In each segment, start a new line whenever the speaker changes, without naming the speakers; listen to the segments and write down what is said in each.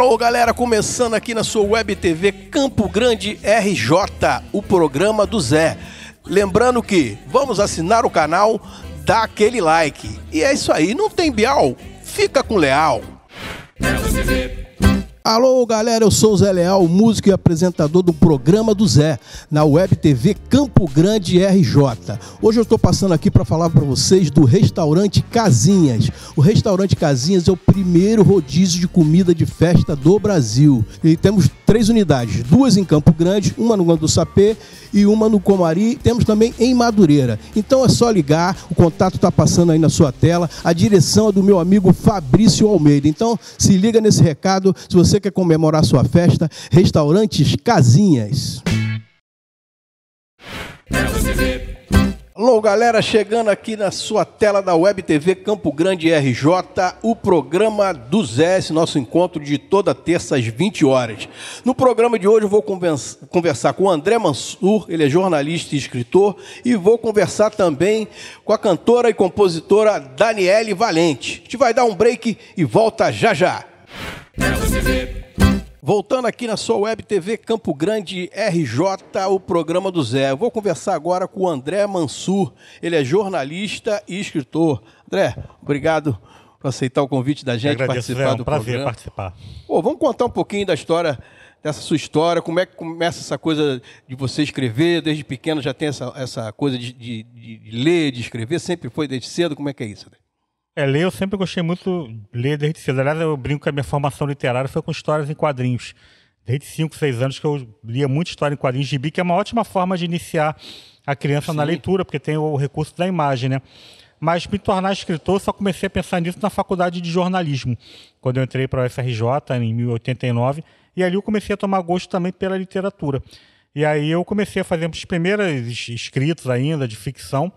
Alô, galera, começando aqui na sua Web TV Campo Grande RJ, o programa do Zé. Lembrando que vamos assinar o canal, dá aquele like. E é isso aí, não tem bial? Fica com leal. É Alô, galera, eu sou o Zé Leal, músico e apresentador do programa do Zé, na Web TV Campo Grande RJ. Hoje eu estou passando aqui para falar para vocês do restaurante Casinhas. O restaurante Casinhas é o primeiro rodízio de comida de festa do Brasil. E temos três unidades, duas em Campo Grande, uma no Grande do Sapê e uma no Comari, temos também em Madureira. Então é só ligar, o contato está passando aí na sua tela, a direção é do meu amigo Fabrício Almeida. Então se liga nesse recado, se você você quer comemorar sua festa, restaurantes Casinhas. Alô, galera, chegando aqui na sua tela da Web TV Campo Grande RJ, o programa do Zé, esse nosso encontro de toda terça às 20 horas. No programa de hoje eu vou conversar com o André Mansur, ele é jornalista e escritor, e vou conversar também com a cantora e compositora Daniele Valente. A gente vai dar um break e volta já já é você ver. Voltando aqui na sua web TV Campo Grande RJ, o programa do Zé. Eu vou conversar agora com o André Mansur. Ele é jornalista e escritor. André, obrigado por aceitar o convite da gente agradeço, participar Zé, é um do prazer programa. participar. Pô, vamos contar um pouquinho da história dessa sua história, como é que começa essa coisa de você escrever, desde pequeno já tem essa, essa coisa de, de, de ler, de escrever, sempre foi desde cedo, como é que é isso? André?
É, ler eu sempre gostei muito de ler desde cedo. Aliás, eu brinco que a minha formação literária foi com histórias em quadrinhos. Desde 5, 6 anos que eu lia muita história em quadrinhos de gibi, que é uma ótima forma de iniciar a criança Sim. na leitura, porque tem o recurso da imagem, né? Mas me tornar escritor, só comecei a pensar nisso na faculdade de jornalismo, quando eu entrei para a UFRJ em 1089, e ali eu comecei a tomar gosto também pela literatura. E aí eu comecei a fazer os primeiros escritos ainda de ficção,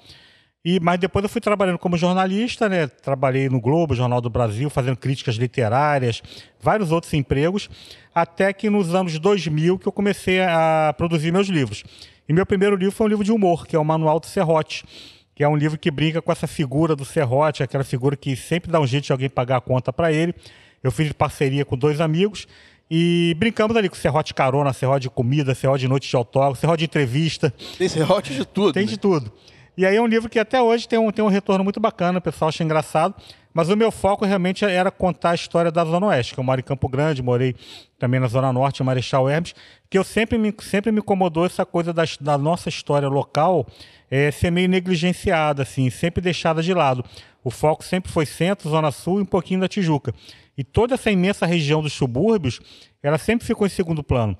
e, mas depois eu fui trabalhando como jornalista, né? Trabalhei no Globo, Jornal do Brasil, fazendo críticas literárias, vários outros empregos, até que nos anos 2000 que eu comecei a produzir meus livros. E meu primeiro livro foi um livro de humor, que é o Manual do Serrote, que é um livro que brinca com essa figura do Serrote, aquela figura que sempre dá um jeito de alguém pagar a conta para ele. Eu fiz parceria com dois amigos e brincamos ali com serrote carona, serrote de comida, serrote de noite de autógrafo, serrote de entrevista. Tem serrote de tudo. Tem né? de tudo. E aí é um livro que até hoje tem um, tem um retorno muito bacana, o pessoal acha engraçado. Mas o meu foco realmente era contar a história da Zona Oeste, que eu moro em Campo Grande, morei também na Zona Norte, em Marechal Hermes, que eu sempre me, sempre me incomodou essa coisa da, da nossa história local é, ser meio negligenciada, assim, sempre deixada de lado. O foco sempre foi centro, Zona Sul e um pouquinho da Tijuca. E toda essa imensa região dos subúrbios, ela sempre ficou em segundo plano.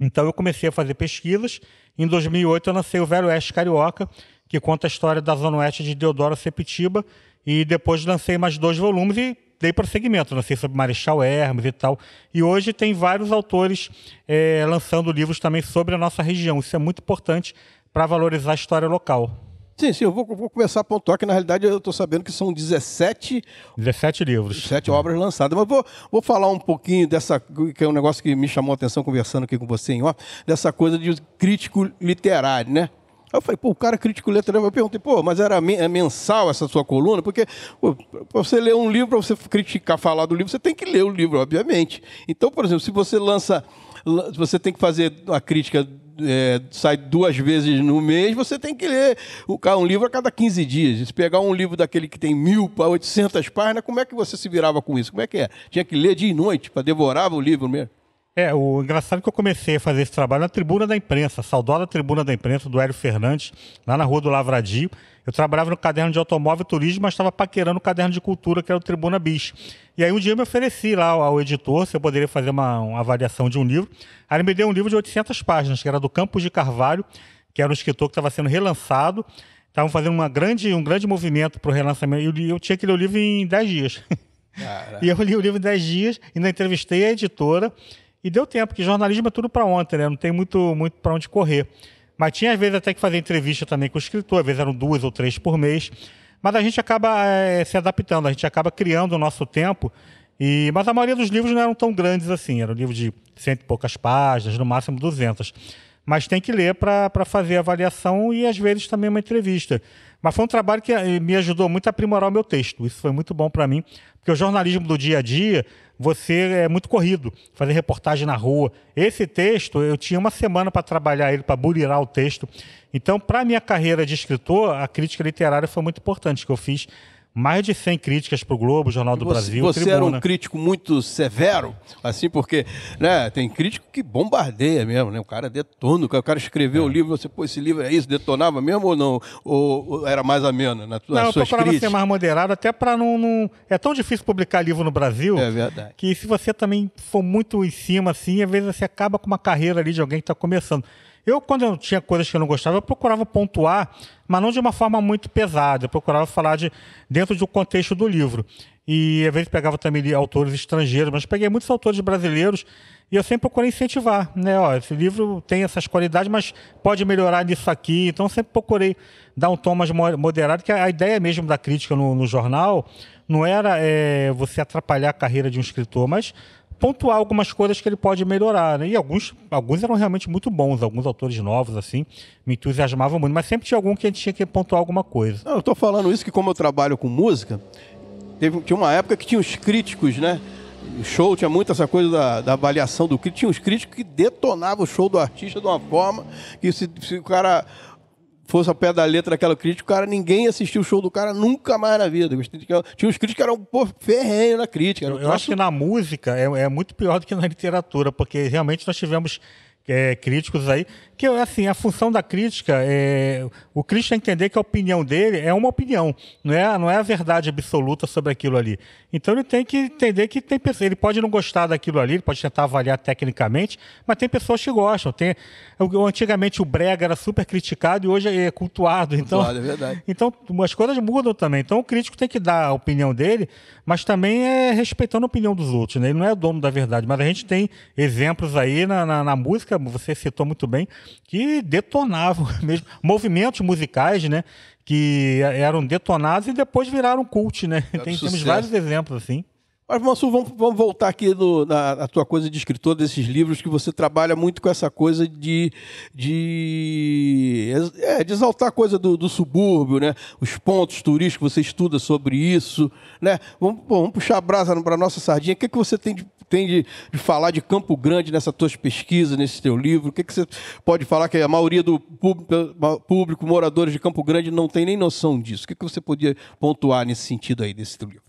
Então eu comecei a fazer pesquisas. Em 2008 eu lancei o Velho Oeste Carioca, que conta a história da Zona Oeste de Deodoro Sepitiba. E depois lancei mais dois volumes e dei prosseguimento, lancei sobre Marechal Hermes e tal. E hoje tem vários autores é, lançando livros também sobre a nossa região. Isso é muito importante para valorizar a história local. Sim, sim, eu vou, vou
começar a pontuar que na realidade eu estou sabendo que são 17... 17 livros. 17 obras lançadas. Mas vou, vou falar um pouquinho dessa, que é um negócio que me chamou a atenção conversando aqui com você, ó, dessa coisa de crítico literário, né? Aí eu falei, pô, o cara crítico letreiro. Eu perguntei, pô, mas era é mensal essa sua coluna? Porque para você ler um livro, para você criticar, falar do livro, você tem que ler o livro, obviamente. Então, por exemplo, se você lança. Você tem que fazer a crítica é, sai duas vezes no mês, você tem que ler um livro a cada 15 dias. Se pegar um livro daquele que tem mil para 800 páginas, como é que você se virava com isso? Como é que é? Tinha que ler dia e noite para devorar o livro mesmo?
É, o engraçado é que eu comecei a fazer esse trabalho na Tribuna da Imprensa, saudosa Tribuna da Imprensa, do Hélio Fernandes, lá na Rua do Lavradio. Eu trabalhava no caderno de automóvel e turismo, mas estava paquerando o caderno de cultura, que era o Tribuna Bis. E aí um dia eu me ofereci lá ao, editor se eu poderia fazer uma, uma avaliação de um livro. Aí ele me deu um livro de 800 páginas, que era do Campos de Carvalho, que era um escritor que estava sendo relançado estavam fazendo uma grande, um grande movimento para o relançamento. Eu, eu tinha que ler o livro em 10 dias. Cara. E eu li o livro em 10 dias, ainda entrevistei a editora e deu tempo, que jornalismo é tudo para ontem, né? Não tem muito, muito para onde correr. Mas tinha, às vezes, até que fazer entrevista também com o escritor, às vezes eram duas ou três por mês. Mas a gente acaba é, se adaptando, a gente acaba criando o nosso tempo. E, mas a maioria dos livros não eram tão grandes assim, eram livros de cento e poucas páginas, no máximo duzentas Mas tem que ler para fazer a avaliação e, às vezes, também uma entrevista. Mas foi um trabalho que eh, me ajudou muito a aprimorar o meu texto. Isso foi muito bom para mim, porque o jornalismo do dia a dia, você é muito corrido, fazer reportagem na rua. Esse texto, eu tinha uma semana para trabalhar ele, para burirar o texto. Então, para a minha carreira de escritor, a crítica literária foi muito importante, que eu fiz mais de 100 críticas para o Globo, Jornal do você, Brasil, Você Tribuna. era um
crítico muito severo, assim, porque né, tem crítico que bombardeia mesmo, né? O cara detona, o cara escreveu é. o livro, você, pô, esse livro é isso, detonava mesmo ou não? Ou, ou era mais ameno na
tua Não, eu procurava ser mais moderado, até para não, não, É tão difícil publicar livro no Brasil... É verdade. Que se você também for muito em cima, assim, às vezes você acaba com uma carreira ali de alguém que está começando. Eu, quando eu tinha coisas que eu não gostava, eu procurava pontuar, mas não de uma forma muito pesada. Eu procurava falar de dentro do contexto do livro. E às vezes pegava também autores estrangeiros, mas peguei muitos autores brasileiros e eu sempre procurei incentivar, né? Ó, esse livro tem essas qualidades, mas pode melhorar nisso aqui. Então sempre procurei dar um tom mais moderado, que a ideia mesmo da crítica no, no jornal não era é, você atrapalhar a carreira de um escritor, mas pontuar algumas coisas que ele pode melhorar, né? E alguns, alguns eram realmente muito bons, alguns autores novos, assim, me entusiasmavam muito, mas sempre tinha algum que a gente tinha que pontuar alguma coisa.
Não, eu tô falando isso que como eu trabalho com música, teve, tinha uma época que tinha os críticos, né? O show tinha muito essa coisa da, da avaliação do crítico, tinha uns críticos que detonavam o show do artista de uma forma que se, se o cara fosse ao pé da letra daquela crítica, cara, ninguém
assistiu o show do cara nunca mais na vida. Tinha uns críticos que eram pô, ferrenho na crítica. eu acho que na música é, é muito pior do que na literatura, porque realmente nós tivemos é, críticos aí, que assim, a função da crítica é o crítico entender que a opinião dele é uma opinião, não é, não é a verdade absoluta sobre aquilo ali. Então ele tem que entender que tem pessoas, ele pode não gostar daquilo ali, ele pode tentar avaliar tecnicamente, mas tem pessoas que gostam. Tem, antigamente o Brega era super criticado e hoje é cultuado. Então, cultuado, é verdade. Então as coisas mudam também. Então o crítico tem que dar a opinião dele, mas também é respeitando a opinião dos outros. Né? Ele não é o dono da verdade, mas a gente tem exemplos aí na, na, na música como você citou muito bem, que detonavam mesmo movimentos musicais, né? Que eram detonados e depois viraram cult, né? É Tem, temos vários exemplos assim. Mas, Mansur, vamos,
vamos, voltar aqui no, na, na, tua coisa de escritor desses livros, que você trabalha muito com essa coisa de, de, é, de exaltar a coisa do, do, subúrbio, né? os pontos turísticos, você estuda sobre isso. Né? Vamos, vamos puxar a brasa para a nossa sardinha. O que, é que você tem de tem de, de, falar de Campo Grande nessa tua pesquisa, nesse teu livro? O que, que você pode falar que a maioria do público, público, moradores de Campo Grande, não tem nem noção disso? O que, que você podia pontuar nesse sentido aí desse teu livro?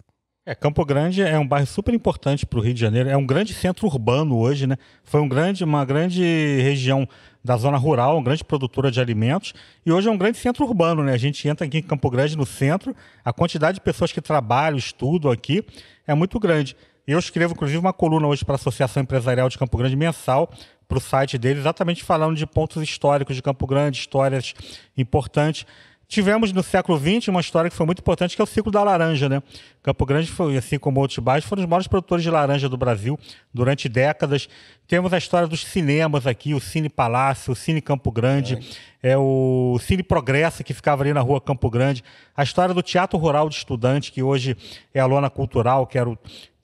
É, Campo Grande é um bairro super importante para o Rio de Janeiro. É um grande centro urbano hoje, né? Foi um grande, uma grande região da zona rural, uma grande produtora de alimentos. E hoje é um grande centro urbano, né? A gente entra aqui em Campo Grande, no centro. A quantidade de pessoas que trabalham, estudam aqui é muito grande. Eu escrevo, inclusive, uma coluna hoje para a Associação Empresarial de Campo Grande mensal, para o site dele, exatamente falando de pontos históricos de Campo Grande, histórias importantes. Tivemos no século XX uma história que foi muito importante, que é o ciclo da laranja. Né? Campo Grande, foi, assim como outros bairros, foram os maiores produtores de laranja do Brasil durante décadas. Temos a história dos cinemas aqui, o Cine Palácio, o Cine Campo Grande, é. é o Cine Progresso, que ficava ali na rua Campo Grande. A história do Teatro Rural de Estudante, que hoje é a lona cultural, que era o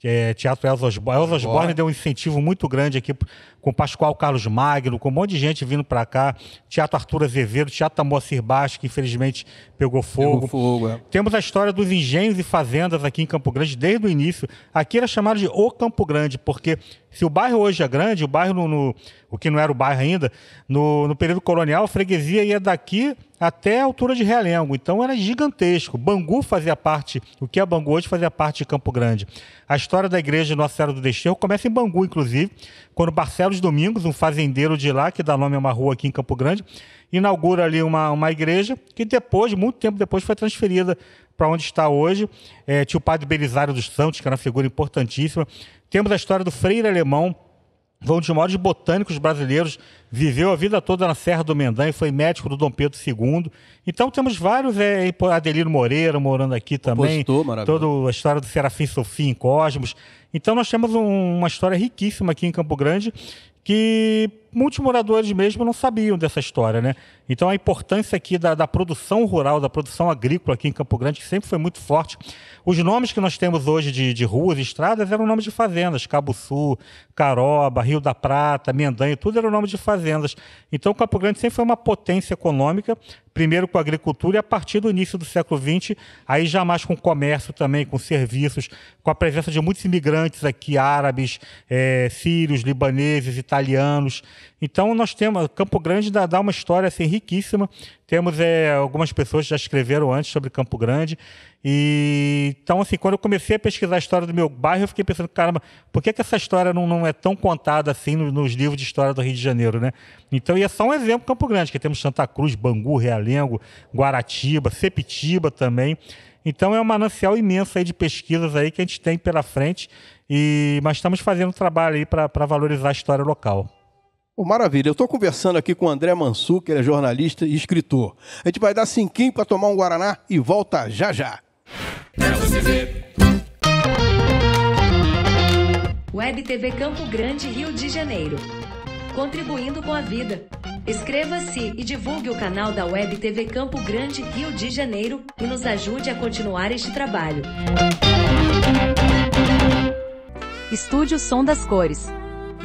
é Teatro Elza Osborne. Elza Osborne deu um incentivo muito grande aqui com Pascoal Carlos Magno, com um monte de gente vindo para cá. Teatro Arthur Azevedo, Teatro Moacir Baixo, que infelizmente pegou fogo. Pegou fogo é. Temos a história dos engenhos e fazendas aqui em Campo Grande desde o início. Aqui era chamado de O Campo Grande, porque se o bairro hoje é grande, o bairro, no, no o que não era o bairro ainda, no, no, período colonial, a freguesia ia daqui até a altura de Realengo. Então era gigantesco. Bangu fazia parte, o que é Bangu hoje fazia parte de Campo Grande. A história da igreja de Nossa Senhora do Desterro começa em Bangu, inclusive, quando Barcelos Domingos, um fazendeiro de lá, que dá nome a uma rua aqui em Campo Grande, inaugura ali uma, uma igreja que depois, muito tempo depois, foi transferida para onde está hoje. É, tinha o padre Belisário dos Santos, que era uma figura importantíssima. Temos a história do freire alemão, um dos maiores botânicos brasileiros, viveu a vida toda na Serra do Mendan e foi médico do Dom Pedro II. Então temos vários, é, Adelino Moreira morando aqui também, maravilhoso. toda a história do Serafim Sofim em Cosmos. Então nós temos um, uma história riquíssima aqui em Campo Grande que muitos moradores mesmo não sabiam dessa história, né? Então a importância aqui da, da, produção rural, da produção agrícola aqui em Campo Grande, que sempre foi muito forte. Os nomes que nós temos hoje de, de ruas e estradas eram nomes de fazendas, Cabo Sul, Caroba, Rio da Prata, Mendanha, tudo era nome de fazendas. Então Campo Grande sempre foi uma potência econômica, primeiro com a agricultura e a partir do início do século XX, aí já mais com comércio também, com serviços, com a presença de muitos imigrantes aqui, árabes, é, sírios, libaneses, italianos. Então nós temos Campo Grande dá, dá uma história assim riquíssima. Temos é, algumas pessoas que já escreveram antes sobre Campo Grande. E então assim, quando eu comecei a pesquisar a história do meu bairro, eu fiquei pensando, caramba, por que, que essa história não, não é tão contada assim nos, nos, livros de história do Rio de Janeiro, né? Então, e é só um exemplo Campo Grande, que temos Santa Cruz, Bangu, Realengo, Guaratiba, Sepitiba também. Então é um manancial imenso aí de pesquisas aí que a gente tem pela frente, e mas estamos fazendo trabalho aí para valorizar a história local. Oh, maravilha, eu estou conversando
aqui com o André Mansu, que ele é jornalista e escritor. A gente vai dar cinquinho para tomar um Guaraná e volta já já.
Web TV Campo Grande, Rio de Janeiro. Contribuindo com a vida. Inscreva-se e divulgue o canal da Web TV Campo Grande, Rio de Janeiro e nos ajude a continuar este trabalho. Estúdio Som das Cores.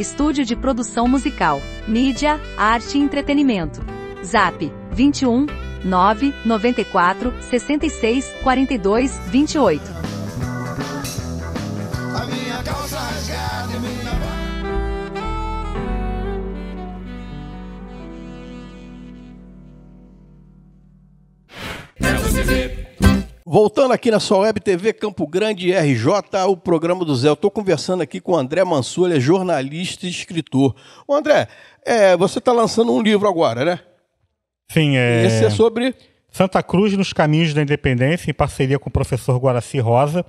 Estúdio de Produção Musical, Mídia, Arte e Entretenimento. Zap 21 9 94 66 42 28.
A minha calça rasgada e é minha...
Zip. Voltando aqui na sua web TV Campo Grande RJ, o programa do Zé. Eu estou conversando aqui com o André Mansur, ele é jornalista e escritor. Ô André, é, você está lançando um livro agora, né?
Sim, é. Esse é sobre. Santa Cruz nos Caminhos da Independência, em parceria com o professor Guaraci Rosa.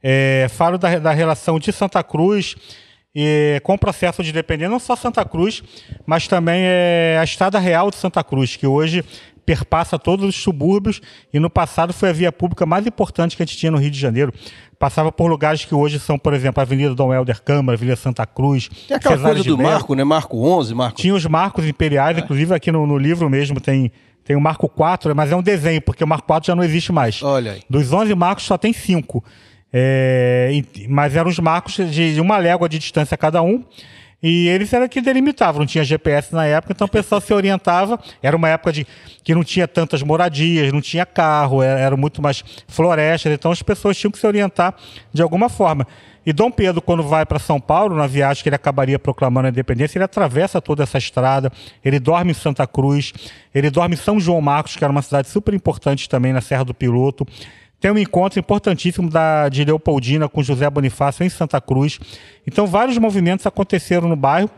É, falo da, da relação de Santa Cruz é, com o processo de independência, não só Santa Cruz, mas também é, a Estrada Real de Santa Cruz, que hoje perpassa todos os subúrbios e no passado foi a via pública mais importante que a gente tinha no Rio de Janeiro. Passava por lugares que hoje são, por exemplo, a Avenida Dom Helder Câmara, Avenida Santa Cruz. Tem aquela Cesário coisa do Léo. Marco, né? Marco 11, Marco. Tinha os marcos imperiais, é. inclusive aqui no, no livro mesmo tem tem o Marco 4, mas é um desenho, porque o Marco 4 já não existe mais. Olha aí. Dos 11 marcos, só tem 5. É, mas eram os marcos de uma légua de distância cada um. E eles eram que delimitavam, não tinha GPS na época, então o pessoal se orientava. Era uma época de que não tinha tantas moradias, não tinha carro, era, era muito mais florestas, então as pessoas tinham que se orientar de alguma forma. E Dom Pedro, quando vai para São Paulo, na viagem que ele acabaria proclamando a independência, ele atravessa toda essa estrada, ele dorme em Santa Cruz, ele dorme em São João Marcos, que era uma cidade super importante também na Serra do Piloto. Tem um encontro importantíssimo da, de Leopoldina com José Bonifácio em Santa Cruz. Então, vários movimentos aconteceram no bairro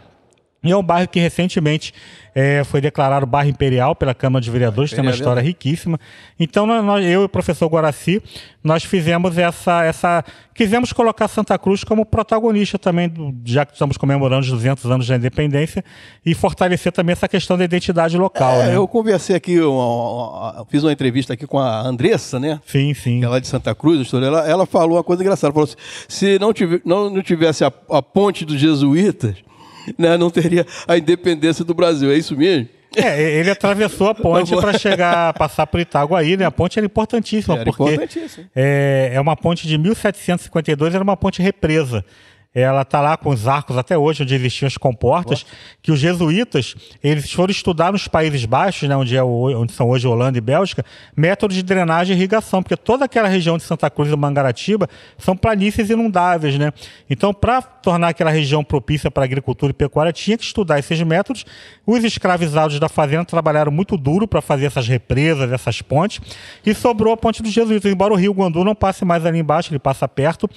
e é um bairro que recentemente é, foi declarado bairro imperial pela Câmara de Vereadores, tem uma história riquíssima. Então, nós, eu e o professor Guaraci, nós fizemos essa, essa. Quisemos colocar Santa Cruz como protagonista também, já que estamos comemorando os 200 anos da independência, e fortalecer também essa questão da identidade local. É, né? Eu
conversei aqui, eu, eu, eu fiz uma entrevista aqui com a Andressa, né? Sim, sim. ela é de Santa Cruz, ela, ela falou uma coisa engraçada. Falou assim, se não, tive, não, não tivesse a, a ponte dos jesuítas né, não teria a independência do Brasil. É isso mesmo?
É, ele atravessou a ponte para chegar, passar por Itaguaí, né? A ponte era importantíssima, era porque importantíssima. É, é uma ponte de 1752, era uma ponte represa ela está lá com os arcos até hoje, onde existiam as comportas, Nossa. que os jesuítas, eles foram estudar nos Países Baixos, né, onde, é o, onde são hoje Holanda e Bélgica, métodos de drenagem e irrigação, porque toda aquela região de Santa Cruz e Mangaratiba são planícies inundáveis, né? Então, para tornar aquela região propícia para agricultura e pecuária, tinha que estudar esses métodos. Os escravizados da fazenda trabalharam muito duro para fazer essas represas, essas pontes, e sobrou a ponte dos jesuítas, embora o Rio Guandu não passe mais ali embaixo, ele passa perto,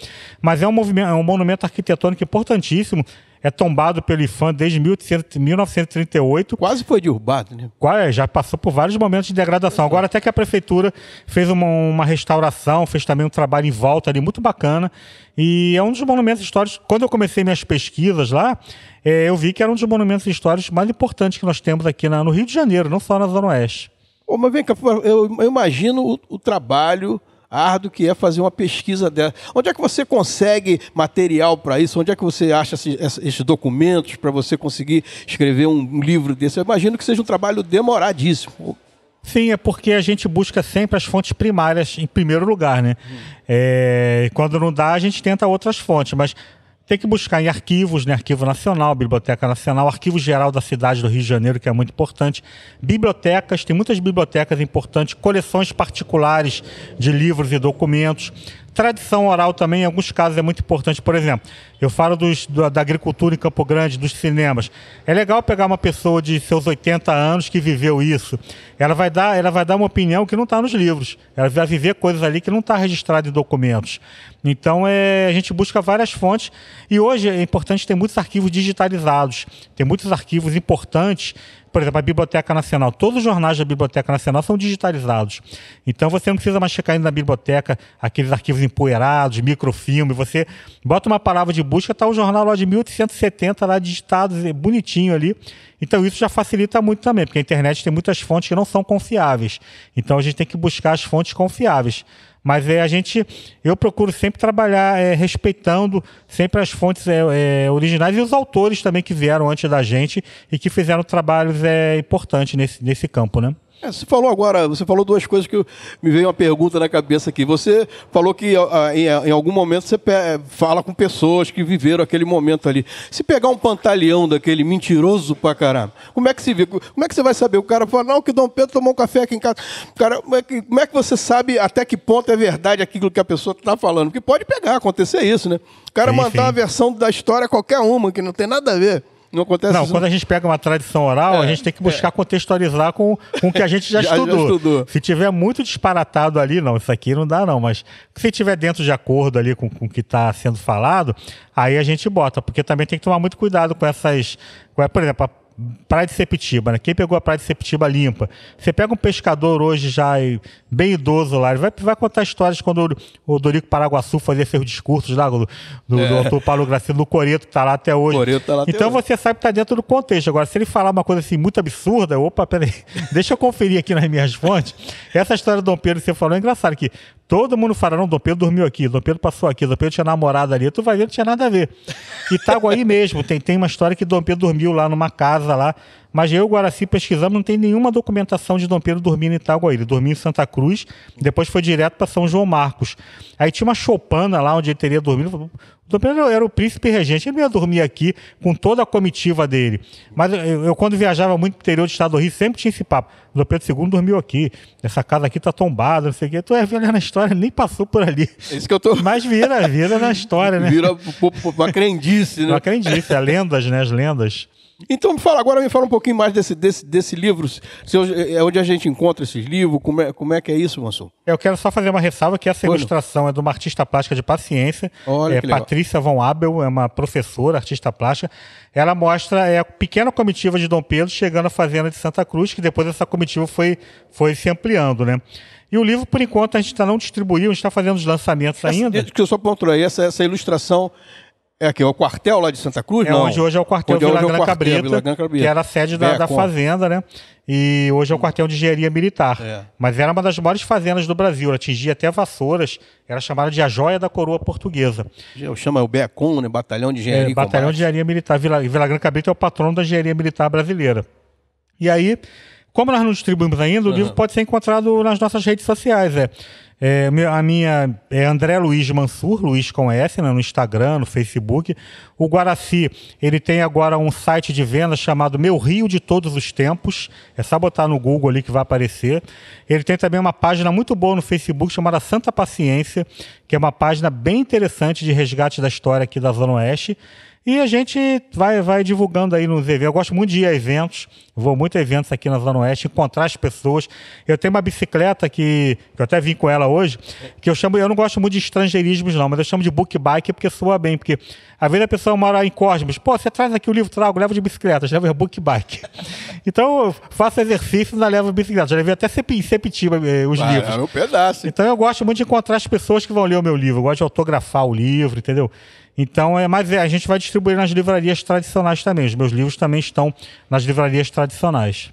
mas é um movimento, é um monumento arquitetônico arquitetônico importantíssimo. É tombado pelo IFAM desde 1938. Quase foi derrubado, né? Quase, é, já passou por vários momentos de degradação. É. Agora até que a prefeitura fez uma, uma restauração, fez também um trabalho em volta ali muito bacana. E é um dos monumentos históricos. Quando eu comecei minhas pesquisas lá, é, eu vi que era um dos monumentos históricos mais importantes que nós temos aqui na, no Rio de Janeiro, não só na Zona Oeste. Oh, mas vem cá, eu, eu imagino o, o trabalho
árduo que é fazer uma pesquisa dela. Onde é que você consegue material para isso? Onde é que você acha esses documentos para você conseguir escrever um livro desse? Eu imagino
que seja um trabalho demoradíssimo. Sim, é porque a gente busca sempre as fontes primárias em primeiro lugar, né? Hum. É, quando não dá, a gente tenta outras fontes, mas tem que buscar em arquivos, né? Arquivo Nacional, Biblioteca Nacional, Arquivo Geral da Cidade do Rio de Janeiro, que é muito importante. Bibliotecas, tem muitas bibliotecas importantes, coleções particulares de livros e documentos. Tradição oral também, em alguns casos, é muito importante. Por exemplo, eu falo dos, da agricultura em Campo Grande, dos cinemas. É legal pegar uma pessoa de seus 80 anos que viveu isso. Ela vai dar, ela vai dar uma opinião que não está nos livros. Ela vai viver coisas ali que não está registrado em documentos. Então, é, a gente busca várias fontes e hoje é importante ter muitos arquivos digitalizados, ter muitos arquivos importantes por exemplo, a Biblioteca Nacional. Todos os jornais da Biblioteca Nacional são digitalizados. Então você não precisa mais checar indo na biblioteca aqueles arquivos empoeirados, microfilme. Você bota uma palavra de busca, tá o jornal lá de 1870 lá digitado, bonitinho ali. Então isso já facilita muito também, porque a internet tem muitas fontes que não são confiáveis. Então a gente tem que buscar as fontes confiáveis. Mas é, a gente, eu procuro sempre trabalhar é, respeitando sempre as fontes é, é, originais e os autores também que vieram antes da gente e que fizeram trabalhos é importante nesse, nesse campo, né?
É, você falou agora, você falou duas coisas que me veio uma pergunta na cabeça aqui. Você falou que em, em, algum momento você fala com pessoas que viveram aquele momento ali. Se pegar um pantaleão daquele mentiroso pra caramba, como é que se vê? Como é que você vai saber? O cara fala, não, que Dom Pedro tomou um café aqui em casa. Cara, como é que, como é que você sabe até que ponto é verdade aquilo que a pessoa está falando? Porque pode pegar, acontecer isso, né? O cara Enfim. mandar a versão
da história qualquer uma, que não tem nada a ver. Não acontece Não, isso. quando a gente pega uma tradição oral, é, a gente tem que buscar é. contextualizar com, com o que a gente já, já, estudou. já, estudou. Se tiver muito disparatado ali, não, isso aqui não dá não, mas se tiver dentro de acordo ali com, com o que está sendo falado, aí a gente bota, porque também tem que tomar muito cuidado com essas... Com, por exemplo, a Praia de Sepetiba, né? Quem pegou a Praia de Sepetiba limpa? Você pega um pescador hoje já bem idoso lá, ele vai, vai contar histórias quando o, o Dorico Paraguaçu fazia seus discursos lá do, do, é. do autor Paulo Gracino, do Coreto, que tá lá até hoje. tá lá então até você hoje. sabe que tá dentro do contexto. Agora, se ele falar uma coisa assim muito absurda, opa, peraí, deixa eu conferir aqui nas minhas fontes. Essa história do Dom Pedro que você falou é engraçado aqui. Todo mundo fala, não, Dom Pedro dormiu aqui, Dom Pedro passou aqui, Dom Pedro tinha namorada ali, tu vai ver, não tinha nada a ver. Itaguaí mesmo, tem, tem uma história que Dom Pedro dormiu lá numa casa lá, mas eu e o Guaraci pesquisamos, não tem nenhuma documentação de Dom Pedro dormindo em Itaguaí. Ele dormiu em Santa Cruz, depois foi direto para São João Marcos. Aí tinha uma choupana lá onde ele teria dormido. Dom Pedro era o príncipe regente, ele ia dormir aqui com toda a comitiva dele. Mas eu, eu quando viajava muito para o interior do estado do Rio, sempre tinha esse papo. Dom Pedro II dormiu aqui, essa casa aqui está tombada, não sei o quê. Tu é velho na história, nem passou por ali. É isso que eu tô. Mas vira, vira na história, né? Vira
uma crendice, né? Uma crendice, é
lendas, né? As lendas. Então me fala agora me fala um pouquinho mais desse, desse,
desse livro, é onde a gente encontra esses livros, como é, como é que é isso, Mansur?
Eu quero só fazer uma ressalva que essa Olha. ilustração é de uma artista plástica de paciência, Olha é, Patrícia Von Abel, é uma professora, artista plástica. Ela mostra é, a pequena comitiva de Dom Pedro chegando à fazenda de Santa Cruz, que depois essa comitiva foi, foi se ampliando, né? E o livro, por enquanto, a gente está não distribuiu, a gente está fazendo os lançamentos essa, ainda.
Que eu só ponto aí, essa, essa ilustração é aqui, é o quartel lá de Santa Cruz? É não. onde hoje é o quartel de Vila, hoje é o quartel, Vila Gran Cabrita, que era a sede da, da fazenda,
né? E hoje é o quartel de engenharia militar. É. Mas era uma das maiores fazendas do Brasil, Ela atingia até vassouras, era chamada de a joia da coroa portuguesa. Eu chamo é o BECOM, né? Batalhão de Engenharia é, Batalhão de Engenharia Militar. Vila, Vila Gran Cabrita é o patrono da engenharia militar brasileira. E aí, como nós não distribuímos ainda, o uhum. livro pode ser encontrado nas nossas redes sociais. É. É, a minha é André Luiz Mansur, Luiz com S, né, no Instagram, no Facebook. O Guaraci, ele tem agora um site de vendas chamado Meu Rio de Todos os Tempos. É só botar no Google ali que vai aparecer. Ele tem também uma página muito boa no Facebook chamada Santa Paciência, que é uma página bem interessante de resgate da história aqui da Zona Oeste. E a gente vai, vai divulgando aí nos eventos. Eu gosto muito de ir a eventos, vou muito a eventos aqui na Zona Oeste, encontrar as pessoas. Eu tenho uma bicicleta que, que eu até vim com ela hoje, que eu chamo, eu não gosto muito de estrangeirismos, não, mas eu chamo de book bike porque soa bem, porque às vezes a pessoa mora em Cosmos, pô, você traz aqui o livro, trago, levo de bicicleta, já levo book bike. Então eu faço exercício na levo de bicicleta. Já levei até Sepitiba eh, os ah, livros. É um pedaço. Então eu gosto muito de encontrar as pessoas que vão ler o meu livro. Eu gosto de autografar o livro, entendeu? Então, é, mas é, a gente vai distribuir nas livrarias tradicionais também. Os meus livros também estão nas livrarias tradicionais.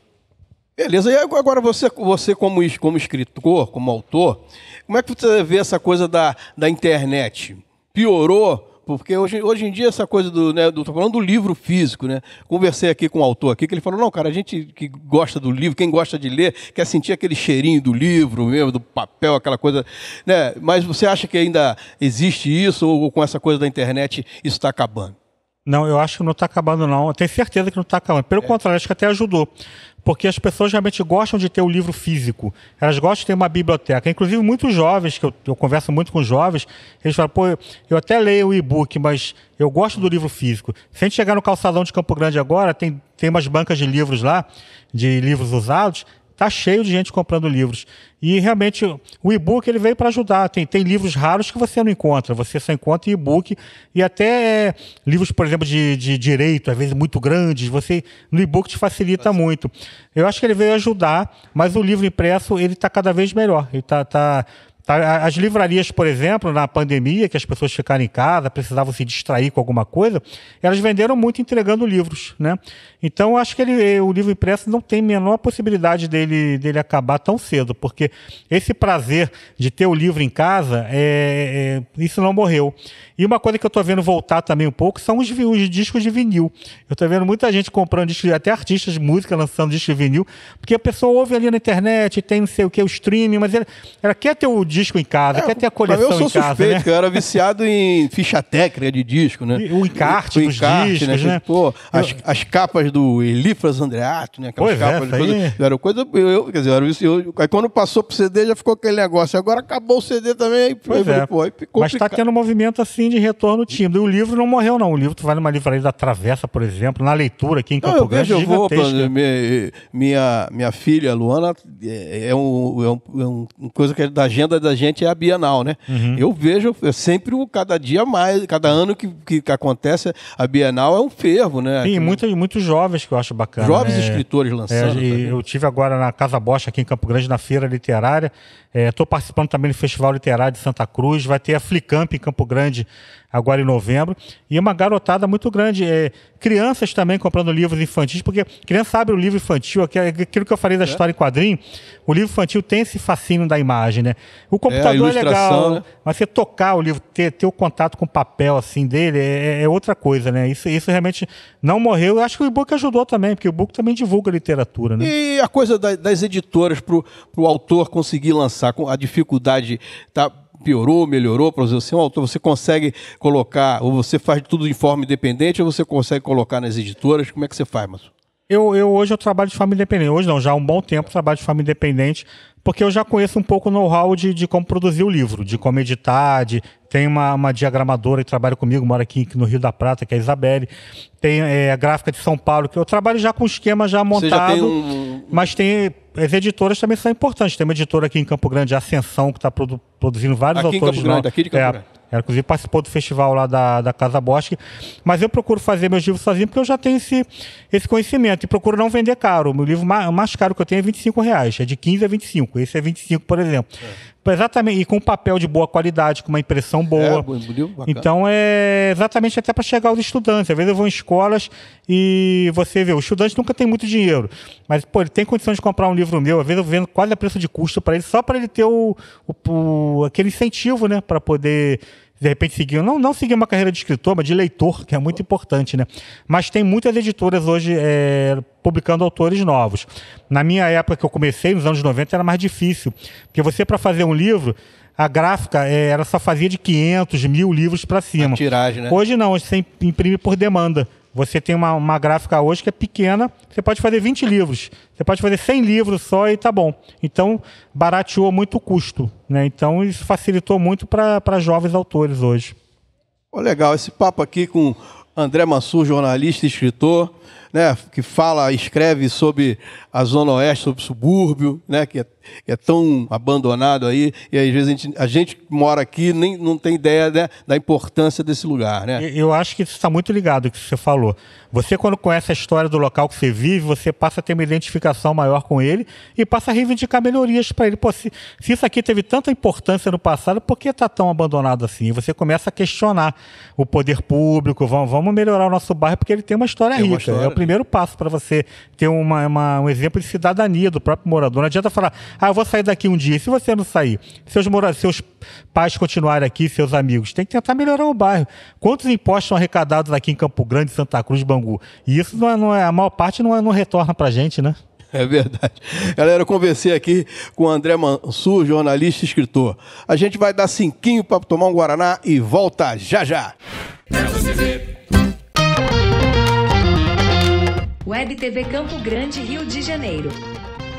Beleza, e agora você, você como, como escritor, como autor, como é que você vê essa coisa da, da internet? Piorou? porque hoje, hoje em dia essa coisa do, né, do, tô falando do livro físico, né? Conversei aqui com o um autor aqui que ele falou: "Não, cara, a gente que gosta do livro, quem gosta de ler, quer sentir aquele cheirinho do livro mesmo, do papel, aquela coisa, né? Mas você acha que ainda existe isso ou com essa coisa da internet isso está acabando?"
Não, eu acho que não está acabando, não. Eu tenho certeza que não está acabando. Pelo é. contrário, acho que até ajudou. Porque as pessoas realmente gostam de ter o livro físico. Elas gostam de ter uma biblioteca. Inclusive, muitos jovens, que eu, eu converso muito com jovens, eles falam, pô, eu até leio o e-book, mas eu gosto do livro físico. Se a gente chegar no calçadão de Campo Grande agora, tem, tem umas bancas de livros lá, de livros usados, tá cheio de gente comprando livros. E realmente o e-book ele veio para ajudar. Tem, tem livros raros que você não encontra, você só encontra e-book e até é, livros, por exemplo, de, de direito, às vezes muito grandes, você no e-book te facilita Nossa. muito. Eu acho que ele veio ajudar, mas o livro impresso ele está cada vez melhor. Ele tá, tá Tá? As livrarias, por exemplo, na pandemia, que as pessoas ficaram em casa, precisavam se distrair com alguma coisa, elas venderam muito entregando livros. Né? Então, acho que ele, o livro impresso não tem a menor possibilidade dele, dele acabar tão cedo, porque esse prazer de ter o livro em casa, é, é isso não morreu. E uma coisa que eu estou vendo voltar também um pouco são os, os discos de vinil. Eu estou vendo muita gente comprando discos, até artistas de música lançando discos de vinil, porque a pessoa ouve ali na internet, tem não sei o que, o streaming, mas ela, ela quer ter o disco em casa, é, quer ter a coleção eu sou em suspeito, casa. Suspeito,
né? Eu era viciado em ficha técnica de disco, né? o encarte, o, encarte, né? discos, né? né? Pô, as, as capas do Elifras Andreato, né? Aquelas pois é, capas é, coisa, era coisa. Eu, eu, quer dizer, era isso. aí quando passou pro CD já ficou aquele negócio. Agora acabou o CD também, aí, pois aí, é. pô, aí Mas tá tendo
um movimento assim de retorno tímido. E o livro não morreu, não. O livro, tu vai numa livraria da Travessa, por exemplo, na leitura aqui em Campo eu Grande. eu vou,
minha, minha, minha filha, Luana, é, é, um, é, um, é um coisa que é da agenda da gente é a Bienal, né? Uhum. Eu vejo eu é sempre cada dia mais, cada ano que, que, que acontece, a Bienal é um fervo, né? Tem e
muitos jovens que eu acho bacana. Jovens né? escritores lançando. É, eu tive agora na Casa Bosch, aqui em Campo Grande, na Feira Literária. Estou é, participando também do Festival Literário de Santa Cruz. Vai ter a Flicamp em Campo Grande agora em novembro. E é uma garotada muito grande. É, crianças também comprando livros infantis, porque criança abre o livro infantil, é aquilo que eu falei da é. história em quadrinho, o livro infantil tem esse fascínio da imagem, né? O computador é, é legal, né? mas você tocar o livro, ter, ter o contato com o papel assim dele, é, outra coisa, né? Isso, isso realmente não morreu. Eu acho que o e-book ajudou também, porque o e-book também divulga literatura, né? E a coisa das editoras para o autor conseguir lançar, a dificuldade
tá piorou, melhorou, para você ser é um autor, você consegue colocar, ou você faz tudo de forma independente, ou você consegue colocar nas editoras, como é que você faz, Masu?
Eu, eu hoje eu trabalho de forma independente, hoje não, já há um bom tempo trabalho de forma independente, porque eu já conheço um pouco o know-how de, de como produzir o livro, de como editar, de, tem uma, uma diagramadora que trabalha comigo, mora aqui no Rio da Prata, que é a Isabelle. Tem é, a gráfica de São Paulo, que eu trabalho já com um esquema já montado. Já tem um... Mas tem. As editoras também são importantes. Tem uma editora aqui em Campo Grande, a Ascensão, que está produ produzindo vários aqui autores. Aqui em Campo Grande, aqui de Campo é, Grande. Ela, inclusive, participou do festival lá da, da Casa Bosque. Mas eu procuro fazer meus livros sozinho porque eu já tenho esse, esse conhecimento. E procuro não vender caro. O meu livro mais, mais caro que eu tenho é 25 reais. É de 15 a 25. Esse é 25, por exemplo. É. Exatamente, e com um papel de boa qualidade, com uma impressão boa. É, então é exatamente até para chegar aos estudantes. Às vezes eu vou em escolas e você vê, o estudante nunca tem muito dinheiro, mas pô, ele tem condição de comprar um livro meu, às vezes eu vendo quase a preço de custo para ele, só para ele ter o, o, o, aquele incentivo, né, para poder de repente seguir, não, não seguir uma carreira de escritor, mas de leitor, que é muito importante, né? Mas tem muitas editoras hoje é, publicando autores novos. Na minha época que eu comecei, nos anos 90, era mais difícil, porque você, para fazer um livro, a gráfica é, era só fazia de 500, mil livros para cima. A tiragem, né? Hoje não, hoje você imprime por demanda. Você tem uma, uma gráfica hoje que é pequena, você pode fazer 20 livros, você pode fazer 100 livros só e tá bom. Então, barateou muito o custo. Né? Então, isso facilitou muito para jovens autores hoje.
Oh, legal, esse papo aqui com André Massu, jornalista e escritor né, que fala, escreve sobre a Zona Oeste, sobre o subúrbio, né, que é, que é tão abandonado aí, e às vezes a gente, a gente mora aqui nem não tem ideia né, da importância desse lugar.
Né? Eu acho que isso está muito ligado ao que você falou. Você, quando conhece a história do local que você vive, você passa a ter uma identificação maior com ele e passa a reivindicar melhorias para ele. Pô, se, se isso aqui teve tanta importância no passado, por que está tão abandonado assim? E você começa a questionar o poder público, vamos, vamos melhorar o nosso bairro porque ele tem uma história tem uma rica. História, é o primeiro passo para você ter uma, uma, um exemplo de cidadania do próprio morador. Não adianta falar, ah, eu vou sair daqui um dia. E se você não sair, seus, moradores seus pais continuarem aqui, seus amigos, tem que tentar melhorar o bairro. Quantos impostos são arrecadados aqui em Campo Grande, Santa Cruz, Bangu? E isso não é, não é a maior parte não, é, não retorna para gente, né? É
verdade. Galera, eu conversei aqui com o André Mansur, jornalista e escritor. A gente vai dar cinquinho para tomar um Guaraná e volta já já.
Web TV Campo Grande, Rio de Janeiro.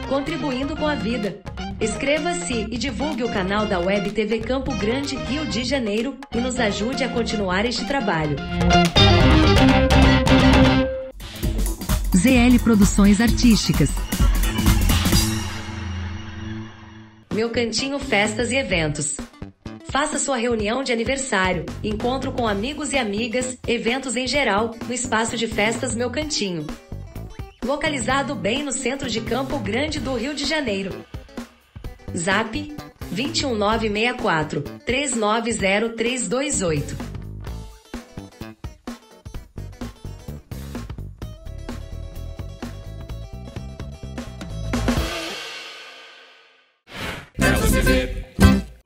Contribuindo com a vida. Inscreva-se e divulgue o canal da Web TV Campo Grande, Rio de Janeiro e nos ajude a continuar este trabalho. ZL Produções Artísticas. Meu Cantinho Festas e Eventos. Faça sua reunião de aniversário, encontro com amigos e amigas, eventos em geral, no espaço de festas Meu Cantinho localizado bem no centro de Campo Grande do Rio de Janeiro. Zap 21964 390328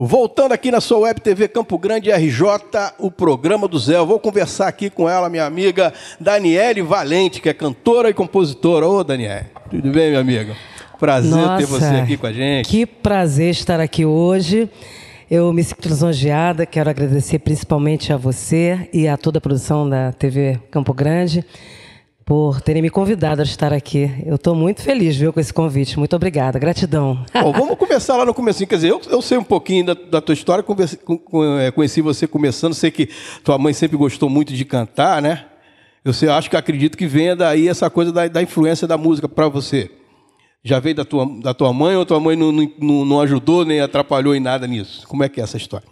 Voltando aqui na sua web TV Campo Grande RJ, o programa do Zé. Eu vou conversar aqui com ela, minha amiga Daniele Valente, que é cantora e compositora. Ô, Daniele, tudo bem, minha amiga? Prazer Nossa, ter você aqui com a gente.
Que prazer estar aqui hoje. Eu me sinto lisonjeada, quero agradecer principalmente a você e a toda a produção da TV Campo Grande por terem me convidado a estar aqui. Eu estou muito feliz, viu, com esse convite. Muito obrigada, gratidão.
Bom, vamos começar lá no começo. Quer dizer, eu, eu, sei um pouquinho da, da tua história, conheci, é, conheci você começando, sei que tua mãe sempre gostou muito de cantar, né? Eu sei, acho que acredito que venha daí essa coisa da, da influência da música para você. Já veio da tua, da tua mãe ou tua mãe não, não, não ajudou nem atrapalhou em nada nisso? Como é que é essa história?